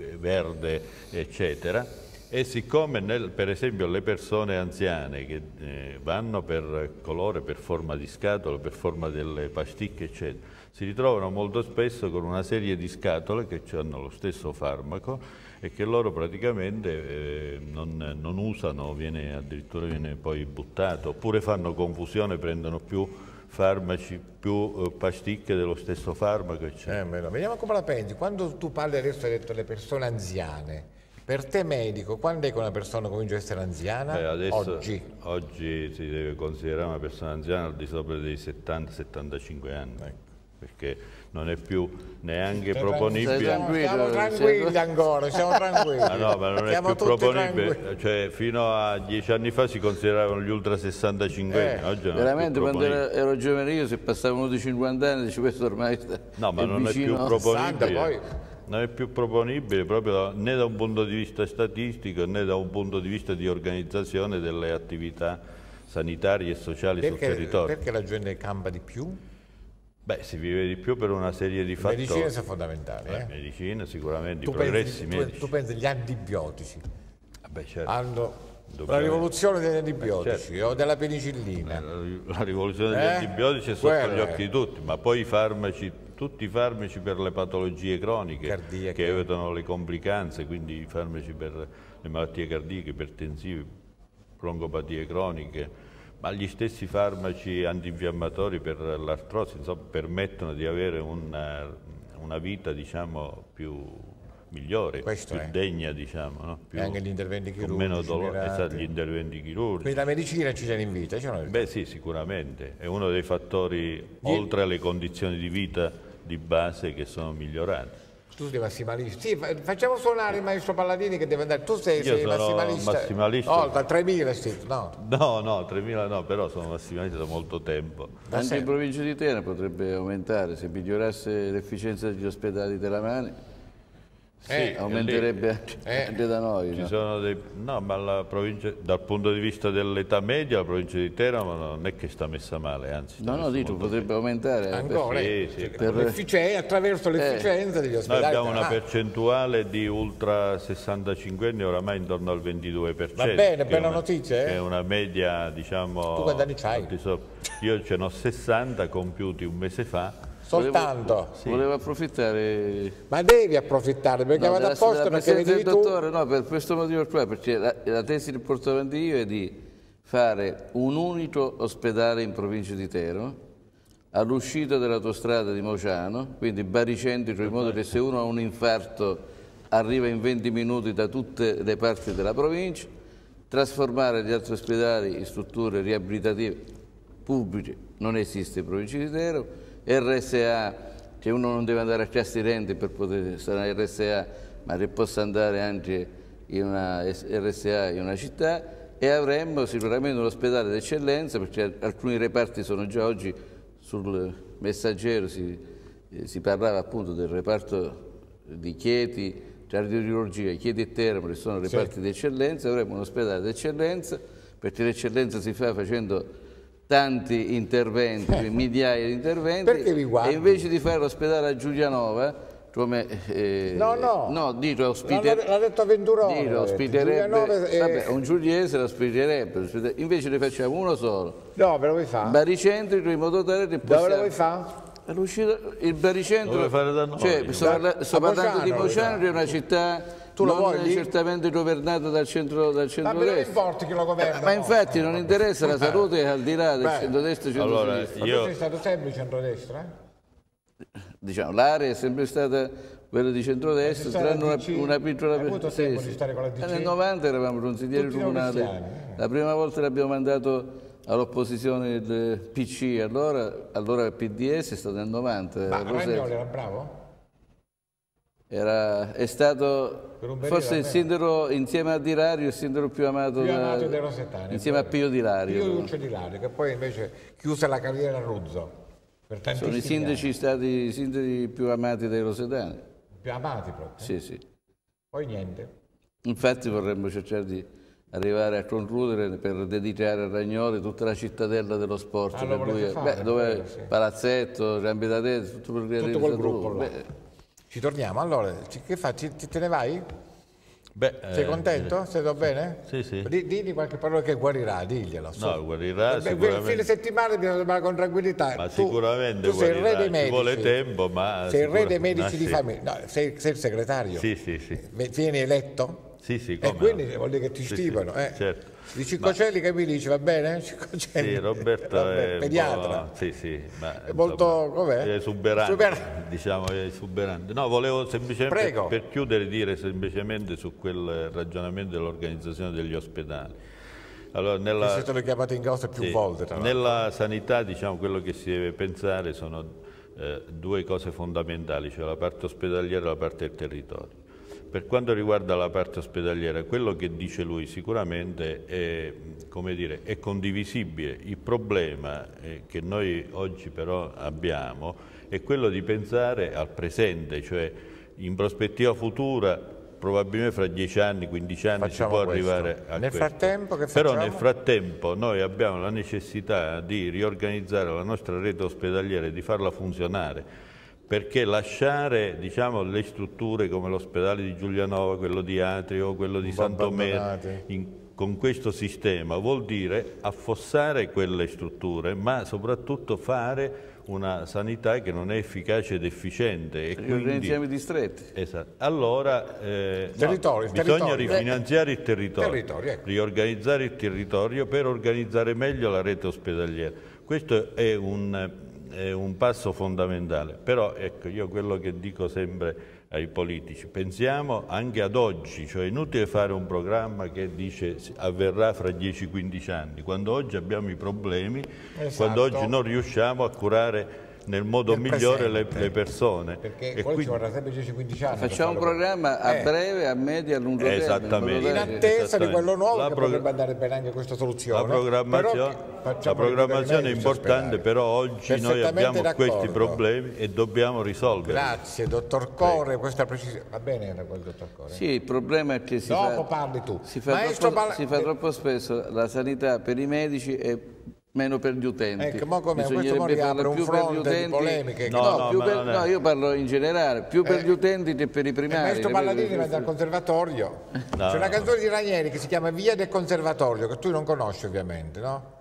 eh, verde, eccetera. E siccome nel, per esempio le persone anziane che eh, vanno per colore, per forma di scatola, per forma delle pasticche, eccetera, si ritrovano molto spesso con una serie di scatole che hanno lo stesso farmaco e che loro praticamente eh, non, non, usano, viene, addirittura viene poi buttato, oppure fanno confusione, prendono più farmaci, più eh, pasticche dello stesso farmaco. Eccetera. Eh, no. Vediamo come la pensi, quando tu parli adesso hai detto le persone anziane, per te medico, quando è che una persona comincia ad essere anziana? Beh, adesso, oggi. oggi. si deve considerare una persona anziana al di sopra dei 70-75 anni, ecco. perché non è più neanche siamo proponibile. Siamo tranquilli ancora, siamo tranquilli. Ah no, ma non siamo è più proponibile. Cioè, fino a dieci anni fa si consideravano gli ultra 65 eh, anni. veramente quando ero, ero, giovane io se passavano uno di 50 anni dicevo questo ormai sta, No, ma non vicino. è più proponibile. 60, non è più proponibile proprio né da un punto di vista statistico né da un punto di vista di organizzazione delle attività sanitarie e sociali perché, sul territorio. Perché la gente campa di più? Beh, si vive di più per una serie di fattori. Le medicine sono fondamentali. Eh? medicina sicuramente, tu i progressi pensi, medici. Tu, tu pensi agli antibiotici. Ah, beh, certo. Hanno Dobbiamo... La rivoluzione degli antibiotici certo. o della penicillina. Eh, la, rivoluzione degli eh? antibiotici è sotto Quello gli occhi di tutti, ma poi i farmaci, tutti i farmaci per le patologie croniche Cardiache. che evitano le complicanze, quindi i farmaci per le malattie cardiache, ipertensive, longopatie croniche, ma gli stessi farmaci antinfiammatori per l'artrosi permettono di avere una, eh, una vita diciamo, più migliore, Questo più è. degna, diciamo, no? più, e anche gli interventi chirurgici, con meno dolore, esatto, gli interventi chirurgici. Quindi la medicina ci tiene in vita? Cioè Beh sì, sicuramente, è uno dei fattori, gli... oltre alle condizioni di vita di base, che sono migliorate tu sei massimalista. Sì, facciamo suonare il maestro Palladini che deve andare. Tu sei, sei massimalista. massimalista. No, da 3.000 sì, no. No, no, 3.000 no, però sono massimalista da molto tempo. Anche in provincia di Tena potrebbe aumentare se migliorasse l'efficienza degli ospedali della Mani sì, eh, aumenterebbe anche, eh, da noi. No? Dei, no, ma provincia, dal punto di vista dell'età media la provincia di Teramo non è che sta messa male, anzi. No, no, dito, potrebbe bene. aumentare. Ancora? Eh, sì, sì. Per... attraverso eh. l'efficienza eh. degli ospedali. Noi abbiamo una ah. percentuale di ultra 65 anni oramai intorno al 22%. Va bene, bella una, notizia. Eh. È una media, diciamo... Tu quanti anni hai? Io ce n'ho 60 compiuti un mese fa Soltanto. Volevo, sì. volevo, approfittare. Ma devi approfittare perché no, vado a posto perché vedi del dottore, tu... no, per questo motivo qua, perché la, la tesi di porto avanti è di fare un unico ospedale in provincia di Tero all'uscita dell'autostrada di Mociano, quindi baricentrico in modo che se uno ha un infarto arriva in 20 minuti da tutte le parti della provincia, trasformare gli altri ospedali in strutture riabilitative pubbliche non esiste in provincia di Tero RSA, che uno non deve andare a Castirente per poter stare in RSA, ma che possa andare anche in una RSA in una città e avremmo sicuramente un ospedale d'eccellenza perché alcuni reparti sono già oggi sul messaggero, si, eh, si parlava appunto del reparto di Chieti, cardiologia, Chieti e Termo che sono reparti sì. d'eccellenza, avremmo un ospedale d'eccellenza perché l'eccellenza si fa facendo tanti interventi, migliaia di interventi, Perché vi e invece di fare l'ospedale a Giulianova, come, eh, no, no, no dito, ospiter... l'ha detto a Venturone, dito, ospiterebbe, è... vabbè, un giuliese lo ospiterebbe, invece ne facciamo uno solo. No, ve lo vuoi fare? Baricentrico, in modo tale che possiamo... Dove lo vuoi fare? il baricentro, cioè, sto, parla, sto parlando di Mociano, eh. è una città tu non lo vogli? è certamente governata dal centro dal centrodestra. Ma non importa chi lo governa. ma no. infatti non interessa la eh. salute al di là del centro-destra e centrosinistra. Allora, io... Ma sei stato sempre centro-destra? Diciamo, l'area è sempre stata quella di centrodestra, tranne una, una piccola persona. Sì, sì. Nel 90 eravamo consiglieri comunali. La prima volta l'abbiamo mandato all'opposizione il PC, allora, allora il PDS è stato nel 90. Ma Ragnoli era bravo? Era, è stato forse il sindaco insieme a Di Lario il sindaco più amato, più amato da, dei Rosettani insieme a Pio Di Lario Pio Luce Di Lario che poi invece chiuse la carriera a Rozzo sono i sindaci anni. stati i sindaci più amati dei Rosettani più amati proprio sì sì poi niente infatti vorremmo cercare di arrivare a concludere per dedicare a Ragnoli tutta la cittadella dello sport ah, per lui, fare, beh, dove, quello, sì. Palazzetto, Giambi tutto, tutto quel gruppo ci torniamo allora, che fai? Te ne vai? Beh, Sei eh, contento? Eh, Sei stato bene? Sì, sì. D- digli qualche parola che guarirà, diglielo. So. No, guarirà Beh, sicuramente. Il fine settimana bisogna tornare con tranquillità. Ma tu, sicuramente tu sei il re dei medici. Ci vuole tempo, ma... Sei il re dei medici no, di sì. famiglia. No, sei, sei, il segretario. Sì, sì, sì. Vieni eletto? Sì, sì, come. E quindi no? vuol dire che ti sì, stipano. Sì, eh. certo. Di Ciccocelli ma... che mi dice, va bene? Ciccocelli. Sì, Roberto è pediatra. Sì, sì, ma, è molto insomma, esuberante, esuberante. Diciamo, esuberante. No, volevo semplicemente Prego. per chiudere dire semplicemente su quel ragionamento dell'organizzazione degli ospedali. Allora, nella, che siete chiamate in causa più sì, volte. Tra nella sanità, diciamo, quello che si deve pensare sono eh, due cose fondamentali, cioè la parte ospedaliera e la parte del territorio. Per quanto riguarda la parte ospedaliera, quello che dice lui sicuramente è, dire, è condivisibile. Il problema eh, che noi oggi però abbiamo è quello di pensare al presente, cioè in prospettiva futura probabilmente fra 10 anni, 15 anni facciamo si può questo. arrivare a nel questo. Però nel frattempo noi abbiamo la necessità di riorganizzare la nostra rete ospedaliera e di farla funzionare perché lasciare diciamo, le strutture come l'ospedale di Giulianova, quello di Atrio, quello di Santomere, con questo sistema vuol dire affossare quelle strutture, ma soprattutto fare una sanità che non è efficace ed efficiente. E quindi, i distretti. Esatto. Allora eh, territorio, no, bisogna territorio. rifinanziare il territorio, territorio ecco. riorganizzare il territorio per organizzare meglio la rete ospedaliera. Questo è un è un passo fondamentale. Però ecco, io quello che dico sempre ai politici, pensiamo anche ad oggi, cioè è inutile fare un programma che dice avverrà fra 10-15 anni, quando oggi abbiamo i problemi, esatto. quando oggi esatto. non riusciamo a curare nel modo migliore le, le, eh. persone. Perché e poi quindi... ci vorrà sempre 10-15 anni. Facciamo un programma a eh. breve, a media, a lungo termine. Esattamente. In attesa di quello nuovo che potrebbe andare bene anche questa soluzione. La programmazione, la programmazione è importante, però oggi noi abbiamo questi problemi e dobbiamo risolverli. Grazie, dottor Core, Prego. questa precisione. Va bene era quel dottor Core? Sì, il problema è che si, Dopo fa, parli tu. si, fa, troppo, parla... si fa troppo spesso la sanità per i medici è meno per gli utenti. Ecco, ma come Bisognerebbe farlo più per gli utenti. Polemiche, no, no, no, per, no, io parlo in generale, più per eh. gli utenti che per i primari. Questo Palladini va dal conservatorio. C'è una canzone di Ranieri che si chiama Via del conservatorio, che tu non conosci ovviamente, no?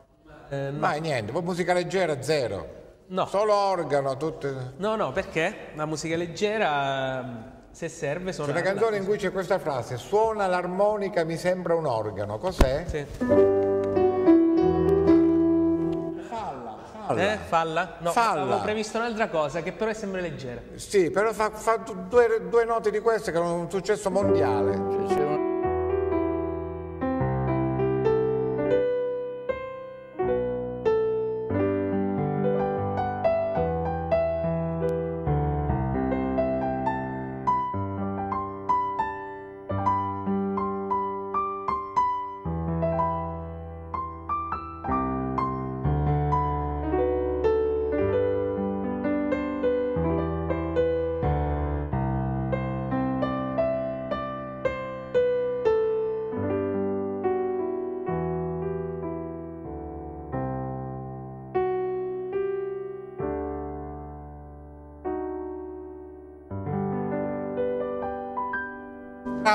Eh, no. Mai niente, poi musica leggera zero. No. Solo organo, tutte. No, no, perché la musica leggera se serve suona. C'è una canzone in cui c'è questa frase: suona l'armonica, mi sembra un organo. Cos'è? Sì. Falla. Eh? Falla? No, Falla. avevo previsto un'altra cosa che però è sempre leggera. Sì, però fa, fa due, due, note di queste che hanno un successo mondiale. Cioè,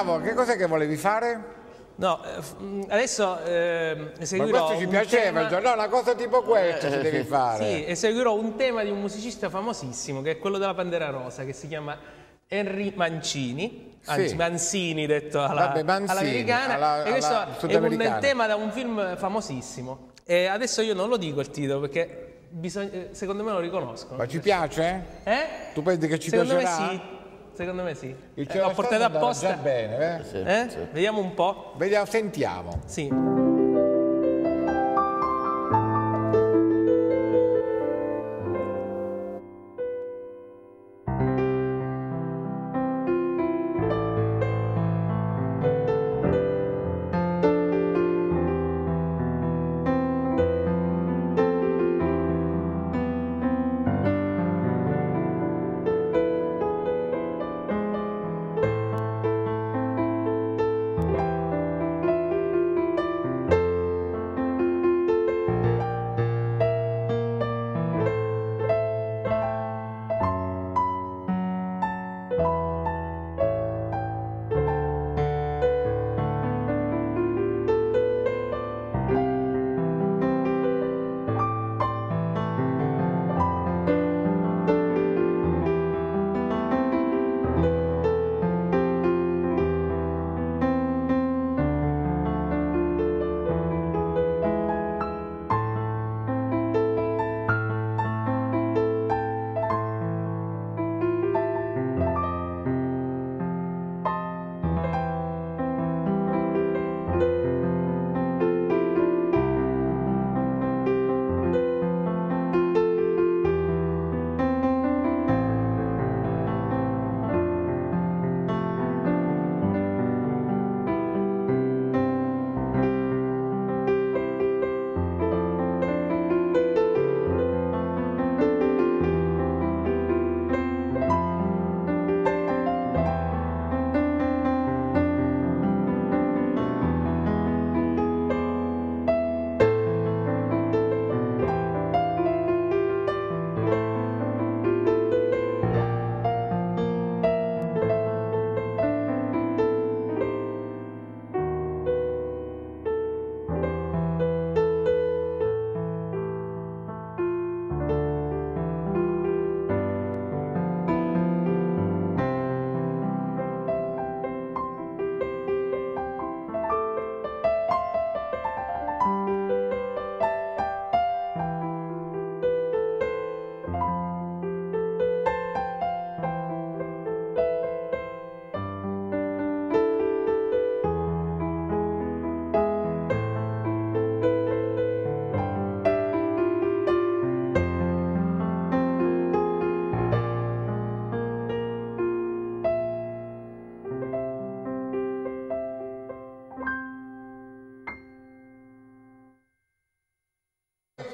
Bravo, che cos'è che volevi fare? No, eh, mm, adesso eh, eseguirò. Ma questo ci piaceva, tema... Cioè, no, una cosa tipo questa ci eh, devi fare. Sì, eseguirò un tema di un musicista famosissimo che è quello della Bandera Rosa, che si chiama Henry Mancini, anzi sì. Mancini detto alla, Vabbè, Mancini, all'americana, alla, e questo alla è un tema da un film famosissimo. E adesso io non lo dico il titolo perché bisogna, eh, secondo me lo riconosco. Ma ci piace? Eh? Tu pensi che ci secondo piacerà? Secondo me sì. Secondo me sì. Eh, L'ho portata apposta. Bene, eh? Sì, eh? sì. Vediamo un po'. Vediamo, sentiamo. Sì.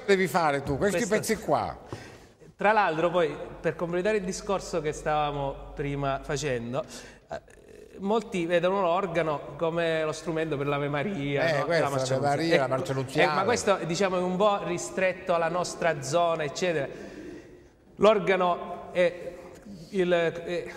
devi fare tu, questi Questo... pezzi qua. Tra l'altro poi, per completare il discorso che stavamo prima facendo, eh, molti vedono l'organo come lo strumento per l'Ave Maria, eh, no? questa, la Marcia Maria, ecco, la Marcia Nuziale. Ecco, eh, ma questo diciamo, è un po' ristretto alla nostra zona, eccetera. L'organo è, è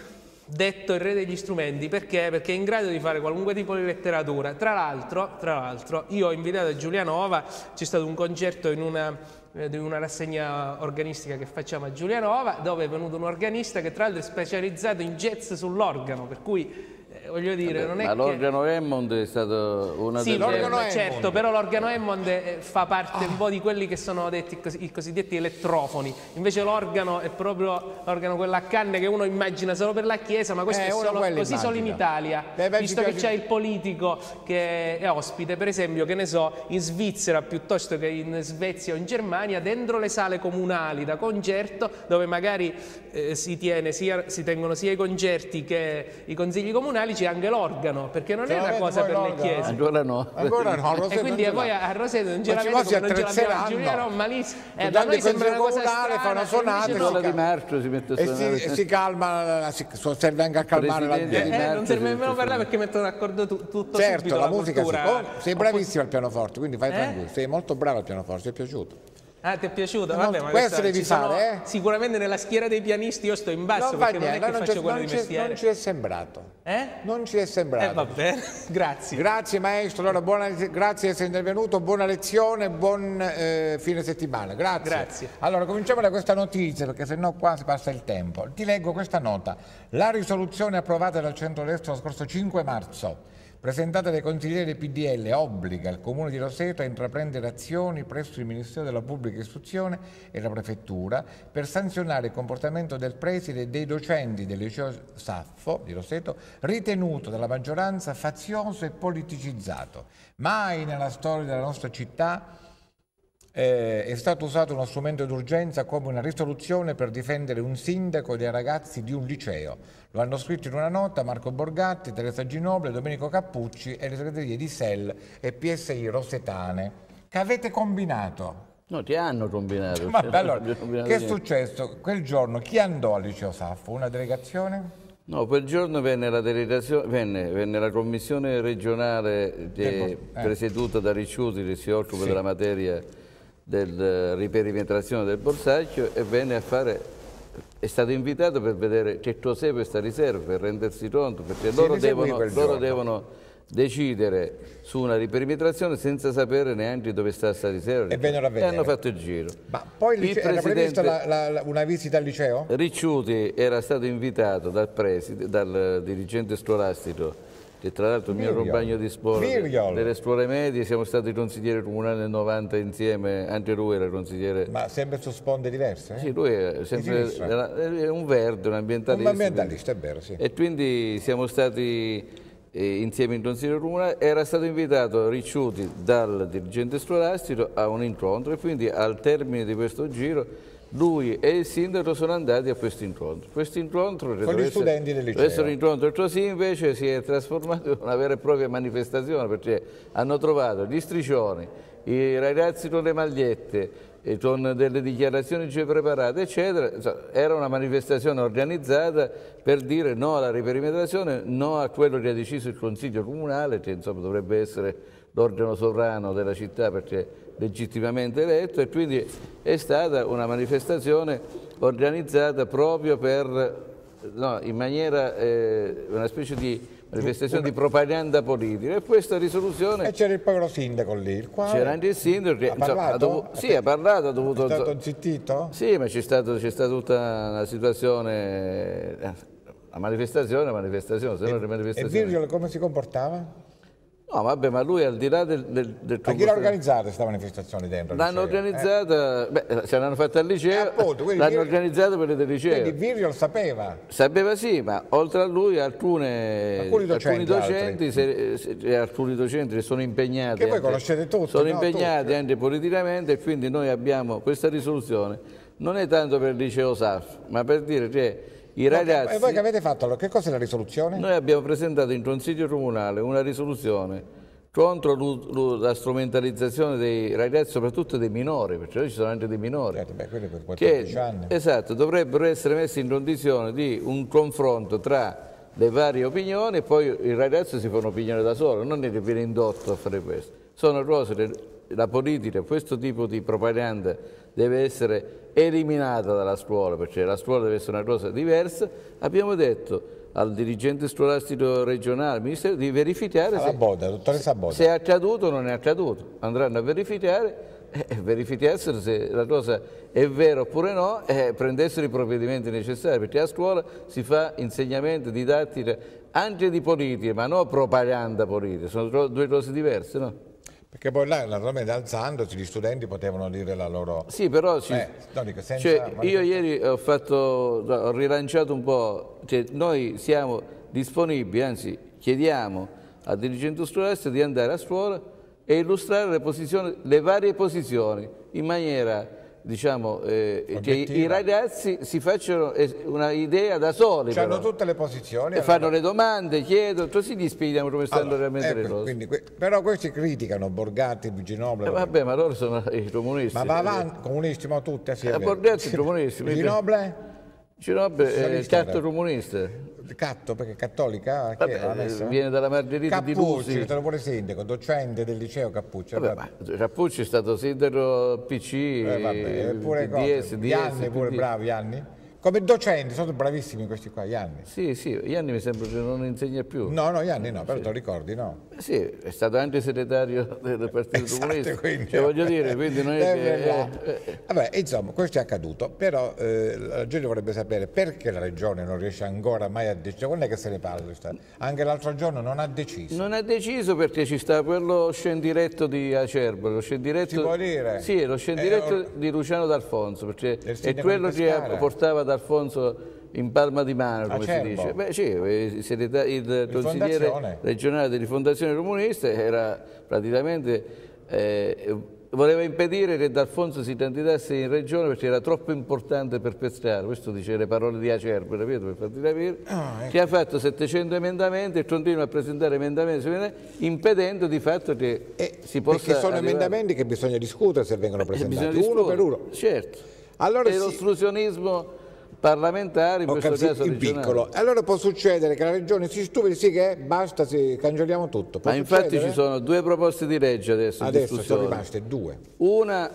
detto il re degli strumenti perché? Perché è in grado di fare qualunque tipo di letteratura. Tra l'altro, tra l'altro io ho invitato Giulianova, c'è stato un concerto in una, eh, di una rassegna organistica che facciamo a Giulianova, dove è venuto un organista che tra l'altro è specializzato in jazz sull'organo, per cui voglio dire, Vabbè, ma l'organo che... Hammond è stato una sì, delle... certo, però l'organo Hammond eh, fa parte un po' di quelli che sono detti i cosiddetti elettrofoni. Invece l'organo è proprio l'organo quella a canne che uno immagina solo per la chiesa, ma questo eh, è solo, così immagina. solo in Italia. Beh, beh, visto che c'è il politico che è ospite, per esempio, che ne so, in Svizzera piuttosto che in Svezia o in Germania, dentro le sale comunali da concerto, dove magari eh, si, tiene, sia, si tengono sia i concerti che i consigli comunali, oggi anche l'organo, perché non è una cosa per le eh. chiese. Ancora no. Ancora no, Roseto. E quindi voi a Roseto non ce l'avete, non, non ce l'abbiamo, Giuliano Malissimo. Eh, da eh, noi sembra una cosa strana. Fa una sonata, no. di marcio si mette a suonare. E si, si calma, si, serve anche a calmare Presidente la gente. Eh, non serve nemmeno parlare perché mettono d'accordo tu, tutto certo, subito. Certo, la, musica si Sei bravissimo al pianoforte, quindi fai eh? tranquillo. Sei molto bravo al pianoforte, ti è piaciuto. Ah, ti è piaciuto? Vabbè, ma questo devi fare, eh? Sicuramente nella schiera dei pianisti io sto in basso, non perché niente, non è che non faccio quello di mestiere. Non ci è sembrato. Eh? Non ci è sembrato. Eh, va bene, grazie. Grazie maestro, allora buona, grazie di essere intervenuto, buona lezione, buon eh, fine settimana, grazie. Grazie. Allora, cominciamo da questa notizia, perché sennò qua si passa il tempo. Ti leggo questa nota. La risoluzione approvata dal centro-destra lo scorso 5 marzo presentata dai consiglieri PDL, obbliga il Comune di Roseto a intraprendere azioni presso il Ministero della Pubblica Istruzione e la Prefettura per sanzionare il comportamento del preside e dei docenti del liceo Saffo di Roseto, ritenuto dalla maggioranza fazioso e politicizzato. Mai nella storia della nostra città eh, è stato usato uno strumento d'urgenza come una risoluzione per difendere un sindaco dei ragazzi di un liceo. Lo hanno scritto in una nota Marco Borgatti, Teresa Ginobile, Domenico Cappucci e le segreterie di SEL e PSI Rosetane. Che avete combinato? No, ti hanno combinato. Ma, allora, combinato che è successo? Quel giorno chi andò al liceo Saffo? Una delegazione? No, quel giorno venne la, venne, venne la commissione regionale de, eh, presieduta da Ricciuti che si occupa sì. della materia della eh, riperimetrazione del borsaccio e venne a fare è stato invitato per vedere che cos'è questa riserva, per rendersi conto, perché loro devono, loro devono, decidere su una riperimetrazione senza sapere neanche dove sta questa riserva. E a E hanno fatto il giro. Ma poi il liceo, era prevista la, la, la, una visita al liceo? Ricciuti era stato invitato dal, preside, dal dirigente scolastico che tra l'altro il mio compagno di sport delle scuole medie, siamo stati consigliere comunali nel 90 insieme, anche lui era consigliere. Ma sempre su sponde diverse? Eh? Sì, lui è sempre era, era un verde, un ambientalista. Un ambientalista, è vero, sì. E quindi siamo stati eh, insieme in consiglio comunale, era stato invitato Ricciuti dal dirigente scolastico a un incontro e quindi al termine di questo giro lui e il sindaco sono andati a questo incontro. Questo incontro con gli studenti del liceo. Questo incontro così invece si è trasformato in una vera e propria manifestazione perché hanno trovato gli striscioni, i ragazzi con le magliette, con delle dichiarazioni già preparate, eccetera. Era una manifestazione organizzata per dire no alla riperimetrazione, no a quello che ha deciso il Consiglio Comunale, che insomma dovrebbe essere l'organo sovrano della città perché legittimamente eletto e quindi è stata una manifestazione organizzata proprio per, no, in maniera, eh, una specie di manifestazione di propaganda politica e questa risoluzione e c'era il povero sindaco lì il quale c'era anche il sindaco che, ha parlato? Insomma, ha dovuto, sì ha parlato ha dovuto, è stato zittito? sì ma c'è stata tutta una situazione eh, la manifestazione la manifestazione se e, non le manifestazioni e Virgil come si comportava? No, vabbè, ma lui al di là del, del, del Ma chi l'ha organizzata questa manifestazione dentro? L'hanno organizzata, eh? beh, se l'hanno fatta al liceo, eh, appunto, l'hanno organizzata per il liceo. Quindi Virgil sapeva? Sapeva sì, ma oltre a lui alcune, alcuni docenti, alcuni docenti, se, se, alcuni docenti sono impegnati. Che voi conoscete tutti. Sono no? impegnati tutti. anche politicamente e quindi noi abbiamo questa risoluzione, non è tanto per il liceo SAF, ma per dire che i ragazzi... E voi che avete fatto? Allora, che è la risoluzione? Noi abbiamo presentato in Consiglio Comunale una risoluzione contro la strumentalizzazione dei ragazzi, soprattutto dei minori, perché noi ci sono anche dei minori, certo, beh, per che, esatto, dovrebbero essere messi in condizione di un confronto tra le varie opinioni e poi il ragazzo si fa un'opinione da solo, non è che viene indotto a fare questo. Sono cose che la politica, questo tipo di propaganda deve essere eliminata dalla scuola, perché la scuola deve essere una cosa diversa, abbiamo detto al dirigente scolastico regionale, al ministero, di verificare se, Boda, se, è accaduto o non è accaduto. Andranno a verificare e eh, eh, verificassero se la cosa è vera oppure no e eh, prendessero i provvedimenti necessari, perché a scuola si fa insegnamento, didattica anche di politica, ma non propaganda politica, sono due cose diverse, no? Perché poi là, naturalmente, alzandosi, gli studenti potevano dire la loro... Sì, però... Sì. Eh, no, dico, senza... cioè, io ieri ho, fatto, ho rilanciato un po'... Cioè, noi siamo disponibili, anzi, chiediamo al dirigente studentesco di andare a scuola e illustrare le, posizioni, le varie posizioni in maniera diciamo, eh, cioè, i ragazzi si facciano eh, una idea da soli. Hanno tutte le posizioni. E fanno allora. le domande, chiedono, così gli spieghiamo come stanno allora, realmente ecco, le cose. Quindi, que però questi criticano Borgatti, Ginobili. Eh, vabbè, ma loro sono i comunisti. Ma va avanti, eh. comunisti, ma tutti assieme. Eh, Borgatti, comunisti. Ginobili? Cirob è il catto comunista. Catto perché cattolica Vabbè, viene dalla Margherita Cappucci, di Lusi. Cappucci, è pure sindaco, docente del liceo Cappucci. Vabbè, Cappucci è stato sindaco PC, eh, DS, Ianni eh, pure, bravi Ianni. Come docente, sono bravissimi questi qua, gli anni. Sì, sì, gli anni mi sembra che non insegna più. No, no, anni no, però te lo ricordi, no? Sì, è stato anche segretario del Partito esatto, Comunista. Quindi, cioè, voglio dire, quindi non è che... Eh, Vabbè, insomma, questo è accaduto, però eh, la gente vorrebbe sapere perché la regione non riesce ancora mai a decidere, quando è che se ne parla? questa? Anche l'altro giorno non ha deciso. Non ha deciso perché ci sta quello scendiretto di Acerbo, lo scendiretto... Si può dire? Sì, lo scendiretto eh, or... di Luciano D'Alfonso, perché è quello che portava D'Alfonso in palma di mano, ah, come Acerbo. si certo. dice. Beh, sì, il, il consigliere regionale di Rifondazione Comunista era praticamente... Eh, voleva impedire che D'Alfonso si candidasse in regione perché era troppo importante per pescare, questo dice le parole di Acerbo, capito, per farti capire, oh, ecco. che ha fatto 700 emendamenti e continua a presentare emendamenti, impedendo di fatto che eh, si possa... Perché sono arrivare... emendamenti che bisogna discutere se vengono eh, presentati, uno per uno. Certo, allora, e si... l'ostruzionismo parlamentari in Ho questo caso in piccolo. Allora può succedere che la regione si stupi, sì che basta, sì, cancelliamo tutto. Può Ma succedere? infatti ci sono due proposte di legge adesso Adesso sono rimaste due. Una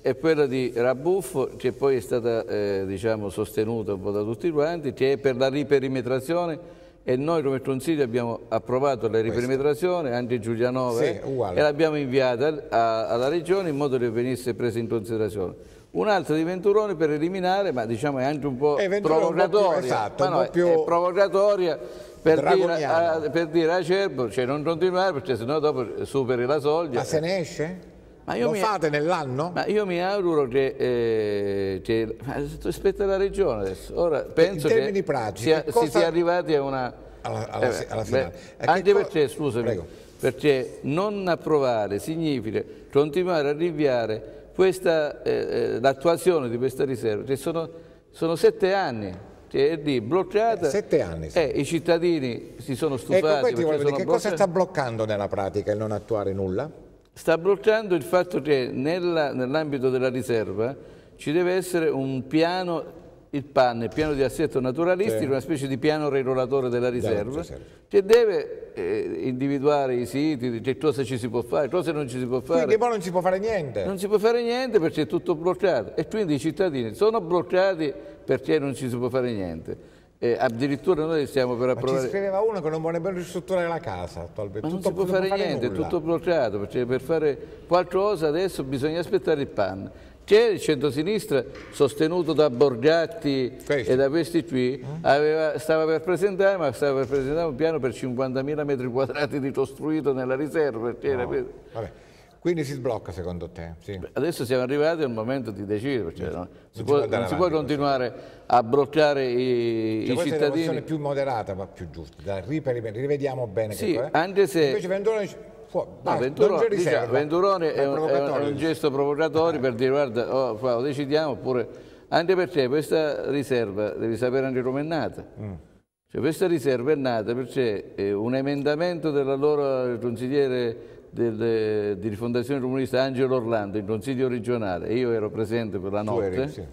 è quella di Rabuffo che poi è stata eh, diciamo, sostenuta un po' da tutti quanti, che è per la riperimetrazione e noi come Consiglio abbiamo approvato la riperimetrazione, anche Giulianova, sì, eh, e l'abbiamo inviata a, alla Regione in modo che venisse presa in considerazione un altro di Venturoni per eliminare, ma diciamo è anche un po' eh, provocatoria, esatto, no, più... è provocatoria per dire, a, per dire a Cerbo cioè non continuare perché sennò dopo superi la soglia. Ma se ne esce? Ma io Lo mi, fate nell'anno? Ma io mi auguro che, eh, che aspetta la regione adesso. Ora, penso In termini pratici, sia, cosa... si sia arrivati a una... Alla, alla, eh, alla finale. Beh, anche cosa... perché, scusami, Prego. perché non approvare significa continuare a rinviare questa, eh, eh, l'attuazione di questa riserva. Cioè sono, sono, sette anni. Cioè è lì bloccata. Eh, sette anni. Sì. Eh, I cittadini si sono ecco, stufati. Ecco, dire, che cosa sta bloccando nella pratica il non attuare nulla? Sta bloccando il fatto che nell'ambito della riserva ci deve essere un piano il PAN panne piano di assetto naturalistico, una specie di piano regolatore della riserva, che deve eh, individuare i siti, che cosa ci si può fare, cosa non ci si può fare. Quindi poi non si può fare niente. Non si può fare niente perché è tutto bloccato e quindi i cittadini sono bloccati perché non ci si può fare niente. Eh, addirittura noi stiamo per approvare... Ma ci scriveva uno che non vuole più ristrutturare la casa attualmente. Ma tutto non si può fare, fare niente, nulla. è tutto bloccato, perché per fare qualcosa adesso bisogna aspettare il PAN che il centrosinistra, sostenuto da Borgatti Questo. e da questi qui, mm. aveva, stava per presentare, ma stava per presentare un piano per 50.000 metri quadrati di costruito nella riserva. No. Quindi si sblocca secondo te? Sì. Adesso siamo arrivati al momento di decidere, cioè, no? si non, può, si può continuare così. a bloccare i, cioè, i cittadini. È una più moderata ma più giusta, Dai, rivediamo bene. Sì, che anche se... Invece Fuo- no, dai, Venturone, diciamo, Venturone è, un, è, un, è, un, gesto provocatorio per dire guarda, oh, qua, decidiamo oppure anche perché questa riserva devi sapere anche come è nata. Mm. Cioè, questa riserva è nata perché eh, un emendamento dell'allora consigliere del, di rifondazione comunista Angelo Orlando in consiglio regionale, e io ero presente per la notte. sì. eri,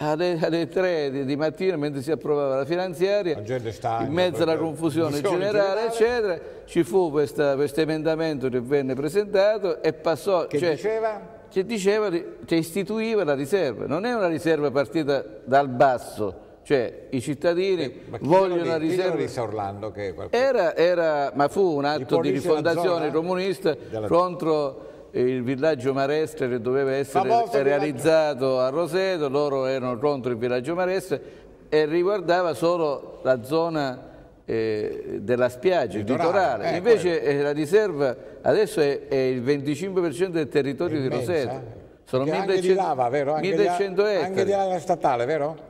alle, alle 3 di mattina mentre si approvava la finanziaria, la in mezzo alla confusione generale, generale, eccetera, ci fu questo emendamento che venne presentato e passò... Che cioè, diceva? Che diceva, che istituiva la riserva, non è una riserva partita dal basso, cioè i cittadini eh, vogliono la riserva disse Orlando che era, era, ma fu un atto di, rifondazione eh, comunista contro il villaggio Marestre che doveva essere realizzato a Roseto, loro erano contro il villaggio Marestre e riguardava solo la zona eh, della spiaggia, il litorale. Eh, Invece eh, la riserva adesso è, è il 25% del territorio Immensa. di Roseto. Eh. Sono 1100, lava, anche di, ettari. Anche statale, vero?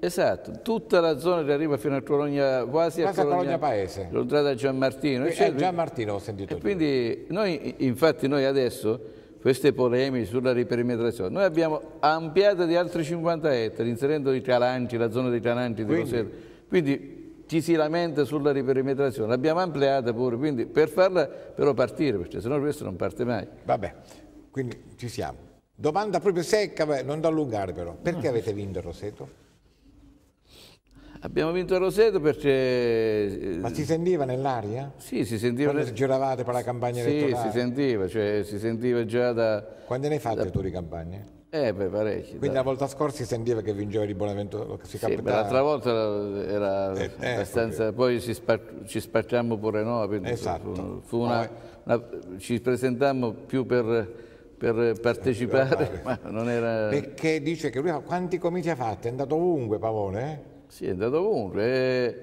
Esatto, tutta la zona che arriva fino a Colonia, quasi a Colonia, a Colonia Paese. L'entrata Gian Martino. E, eh, cioè, Gian Martino ho sentito. E quindi noi, infatti noi adesso, queste polemiche sulla riperimetrazione, noi abbiamo ampliato di altri 50 ettari, inserendo i calanti, la zona dei calanti di Rosetto. Quindi ci si lamenta sulla riperimetrazione, l'abbiamo ampliata pure, quindi per farla però partire, perché sennò questo non parte mai. Vabbè, quindi ci siamo. Domanda proprio secca, non da allungare però, perché avete vinto il Roseto? Abbiamo vinto a Roseto perché... Eh, ma si sentiva nell'aria? Sì, si sentiva... Quando giravate per la campagna sì, elettorale? Sì, si sentiva, cioè si sentiva già da... Quando ne hai fatte da... tu di campagna? Eh, beh, parecchi. Quindi da... la volta scorsa si sentiva che vinceva di Bonaventura, si sì, l'altra volta era eh, eh ecco abbastanza... Eh, poi spar... ci spacciammo pure no, esatto. fu, fu una... una... ci presentammo più per per partecipare, ma non era... Perché dice che lui quanti comizi ha fatto, È andato ovunque Pavone, eh? Sì, è andato ovunque. E, eh,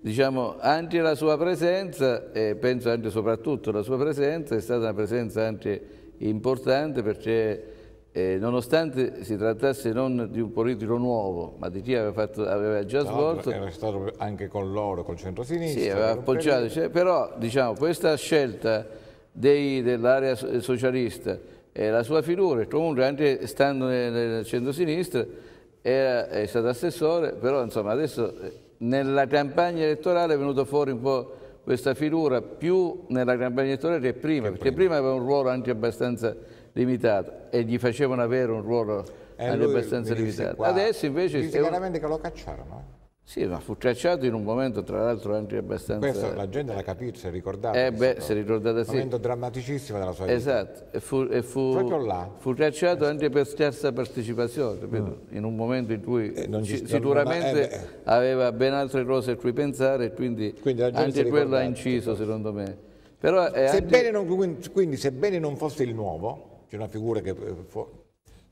diciamo, anche la sua presenza, e penso anche soprattutto la sua presenza, è stata una presenza anche importante perché eh, nonostante si trattasse non di un politico nuovo, ma di chi aveva, fatto, aveva già no, svolto... Era stato anche con loro, col centrosinistra. Sì, aveva appoggiato, cioè, però diciamo, questa scelta dell'area socialista e la sua figura, comunque anche stando nel, nel centrosinistra, era, è stato assessore, però insomma adesso eh, nella campagna elettorale è venuto fuori un po' questa figura più nella campagna elettorale che prima, che perché prima. prima aveva un ruolo anche abbastanza limitato e gli facevano avere un ruolo eh, anche abbastanza limitato. Qua. Adesso invece... Dice chiaramente che lo cacciarono. Eh. Sì, ma fu cacciato in un momento, tra l'altro, anche abbastanza... Questo la gente l'ha capito, si è ricordata. Eh beh, si è ricordata sì. Un momento drammaticissimo della sua vita. Esatto, e fu, e fu, Proprio là. fu cacciato esatto. anche per scarsa partecipazione, mm. in un momento in cui eh, ci, sicuramente eh, aveva ben altre cose a cui pensare, e quindi, quindi anche quello ha inciso, secondo me. Però sebbene anche... non, quindi, sebbene non fosse il nuovo, c'è una figura che... Eh, fu...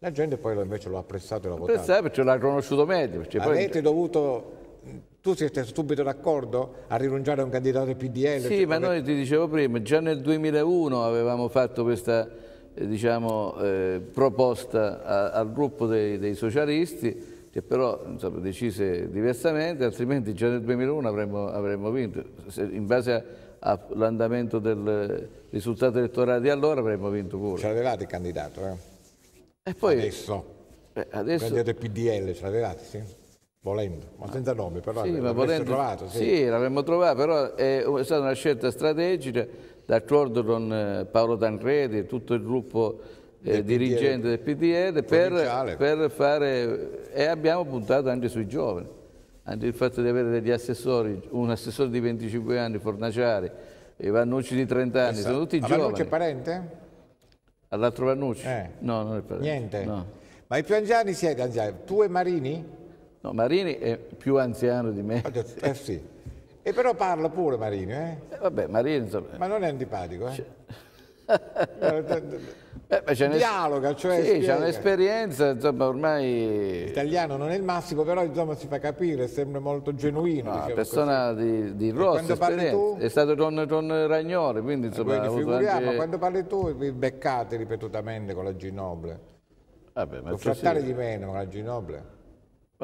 la gente poi invece l'ha apprezzato e l'ha votato. Apprezzato perché l'ha conosciuto meglio. Avete poi... dovuto tu siete subito d'accordo a rinunciare a un candidato del PDL? Sì, ma noi ti dicevo prima, già nel 2001 avevamo fatto questa eh, diciamo, eh, proposta a, al gruppo dei, dei, socialisti che però insomma, decise diversamente, altrimenti già nel 2001 avremmo, avremmo vinto. Se, in base all'andamento del risultato elettorale di allora avremmo vinto pure. Ce l'avevate il candidato? Eh? E poi, adesso? Beh, adesso... del PDL, ce l'avevate? Sì? Volendo, ma senza nome, però sì, volendo, trovato. Sì, sì l'avremmo trovato, però è stata una scelta strategica, d'accordo con eh, Paolo Tancredi e tutto il gruppo eh, del eh, dirigente del PDR, per, per, fare... e abbiamo puntato anche sui giovani, anche il fatto di avere degli assessori, un assessore di 25 anni, Fornaciari, e Vannucci di 30 anni, esatto. sono tutti giovani. Vannucci è parente? All'altro Vannucci? Eh. No, non è parente. Niente? No. Ma i più anziani siete, anziani, tu e Marini? No, Marini è più anziano di me. Ah, eh sì. E però parla pure Marini, eh? eh vabbè, Marini... Ma non è antipatico, eh? Beh, eh, eh, eh, Dialoga, cioè sì, c'è un'esperienza, insomma, ormai... L'italiano non è il massimo, però insomma si fa capire, sembra molto genuino. Una no, diciamo persona così. di, di rossa tu... È stato con, con Ragnore, quindi insomma... Quindi figuriamo, anche... quando parli tu vi beccate ripetutamente con la Ginoble. Vabbè, ma Lo frattare di meno con la Ginoble.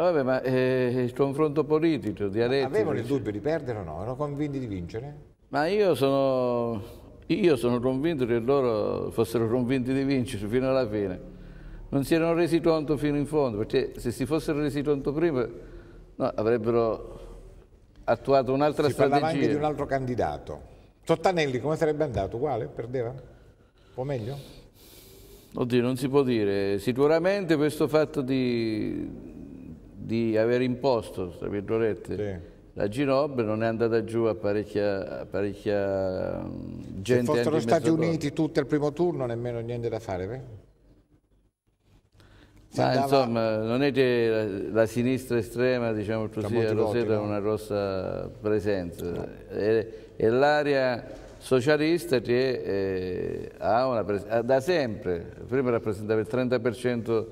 Vabbè, ma eh, il confronto politico, di Arezzo... Avevano il dubbio di perdere o no? Erano convinti di vincere? Ma io sono, io sono convinto che loro fossero convinti di vincere fino alla fine. Non si erano resi conto fino in fondo, perché se si fossero resi conto prima no, avrebbero attuato un'altra strategia. Si parlava anche di un altro candidato. Sottanelli come sarebbe andato? Uguale? Perdeva? O meglio? Oddio, non si può dire. Sicuramente questo fatto di di aver imposto, tra virgolette, sì. La Ginob non è andata giù a parecchia, a parecchia gente. Se fossero stati uniti tutti al primo turno, nemmeno niente da fare. Beh? Ma andava... insomma, non è che la, la sinistra estrema, diciamo così, a Rosetta no? ha una grossa presenza. No. È, è l'area socialista che è, eh, ha una presenza, da sempre, prima rappresentava il 30%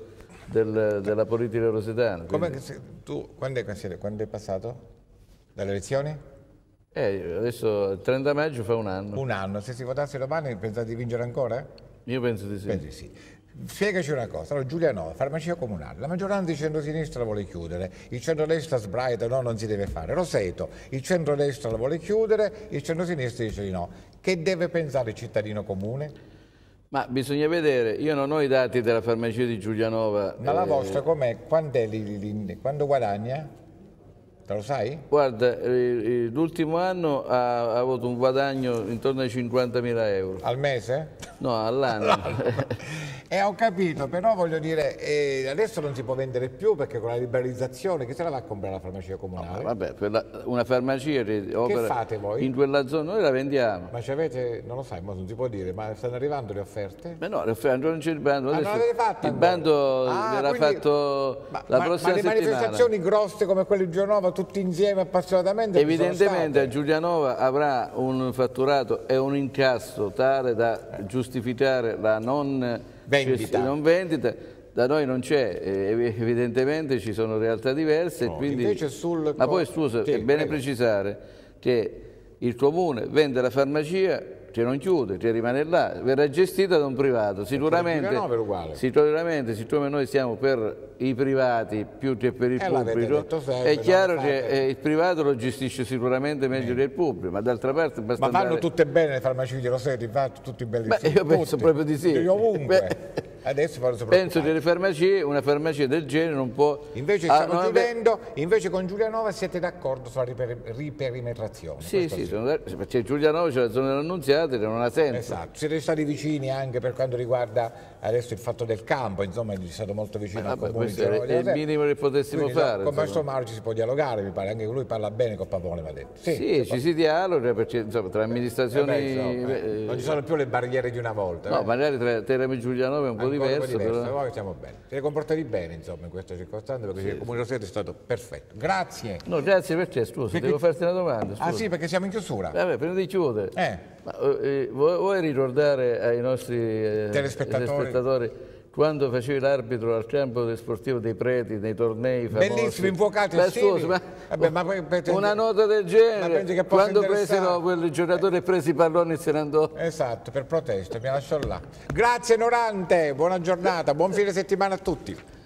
del, della politica rosetana. Come, tu, quando, è, consiglio, quando è passato? Dalle elezioni? Eh, adesso il 30 maggio fa un anno. Un anno, se si votasse domani pensate di vincere ancora? Io penso di sì. Penso di sì. Spiegaci una cosa, allora Giuliano, farmacia comunale, la maggioranza di centrosinistra la vuole chiudere, il centro-destra sbraita no, non si deve fare, Roseto, il centro-destra la vuole chiudere, il centro-sinistra dice di no. Che deve pensare il cittadino comune? Ma bisogna vedere, io non ho i dati della farmacia di Giulianova. Ma eh... la vostra com'è? Quando guadagna? Te lo sai? Guarda, eh, eh, l'ultimo anno ha, avuto un guadagno intorno ai 50.000 euro. Al mese? No, all'anno. Eh, ho capito, però voglio dire, eh, adesso non si può vendere più perché con la liberalizzazione chi se la va a comprare la farmacia comunale? No, vabbè, la, una farmacia opera, che fate voi? in quella zona noi la vendiamo. Ma ci avete, non lo sai, non si può dire, ma stanno arrivando le offerte? Ma no, le offerte non c'è il bando. Adesso, ah, non l'avete fatta? Il bando ah, verrà quindi, fatto ma, la prossima ma, ma le manifestazioni settimana. grosse come quelle di Giulianova tutti insieme appassionatamente? Evidentemente a Giulianova avrà un fatturato e un incasso tale da giustificare la non vendita. Non vendita, da noi non c'è, eh, evidentemente ci sono realtà diverse. No. Quindi... Sul... Ma poi scusa, sì, è bene prego. precisare che il comune vende la farmacia cioè non chiude, cioè rimane là, verrà gestita da un privato. Sicuramente, sicuramente siccome noi siamo per i privati più che per il eh, pubblico, sempre, è chiaro che eh, il privato lo gestisce sicuramente meglio eh. del pubblico, ma d'altra parte basta Ma vanno andare... tutte bene le farmacie di Rosetti, vanno tutti belli Beh, io penso proprio di sì. Di ovunque. Penso che le farmacie, una farmacia del genere non può... Invece, ah, stiamo ah, chiudendo, invece con Giulianova siete d'accordo sulla riper riperimetrazione? Sì, sì, sono... c'è Giulianova, c'è la zona dell'annunziato, non ha senso. Esatto, siete stati vicini anche per quanto riguarda adesso il fatto del campo, insomma, è stato molto vicino ah, al comune. Questo è, è il minimo che potessimo Quindi, fare. Con Maestro Mauro si può dialogare, mi pare, anche lui parla bene con Papone, va detto. Sì, sì ci si dialoga perché insomma, tra eh, amministrazioni... Eh, beh, insomma, eh, non ci sono più le barriere di una volta. No, eh. magari tra Terame e Giulianova è un po' diverso. Un po diverso però... Però siamo bene. Siete comportati bene, insomma, in questa circostanza, perché sì. il Comune Roseto è stato perfetto. Grazie. No, grazie perché, scusa, devo farti una domanda. Ah, scusa. Ah sì, perché siamo in chiusura. Vabbè, prima di chiudere. Eh. Ma, eh, eh vuoi ricordare ai nostri eh, telespettatori spettatori quando facevi l'arbitro al campo del sportivo dei preti, nei tornei famosi. Bellissimo, invocato Beh, scusa, ma, Vabbè, ma pensi, una nota del genere, quando presero quel giocatore eh. presi i palloni e se ne andò. Esatto, per protesta, mi lascio là. Grazie Norante, buona giornata, buon fine settimana a tutti.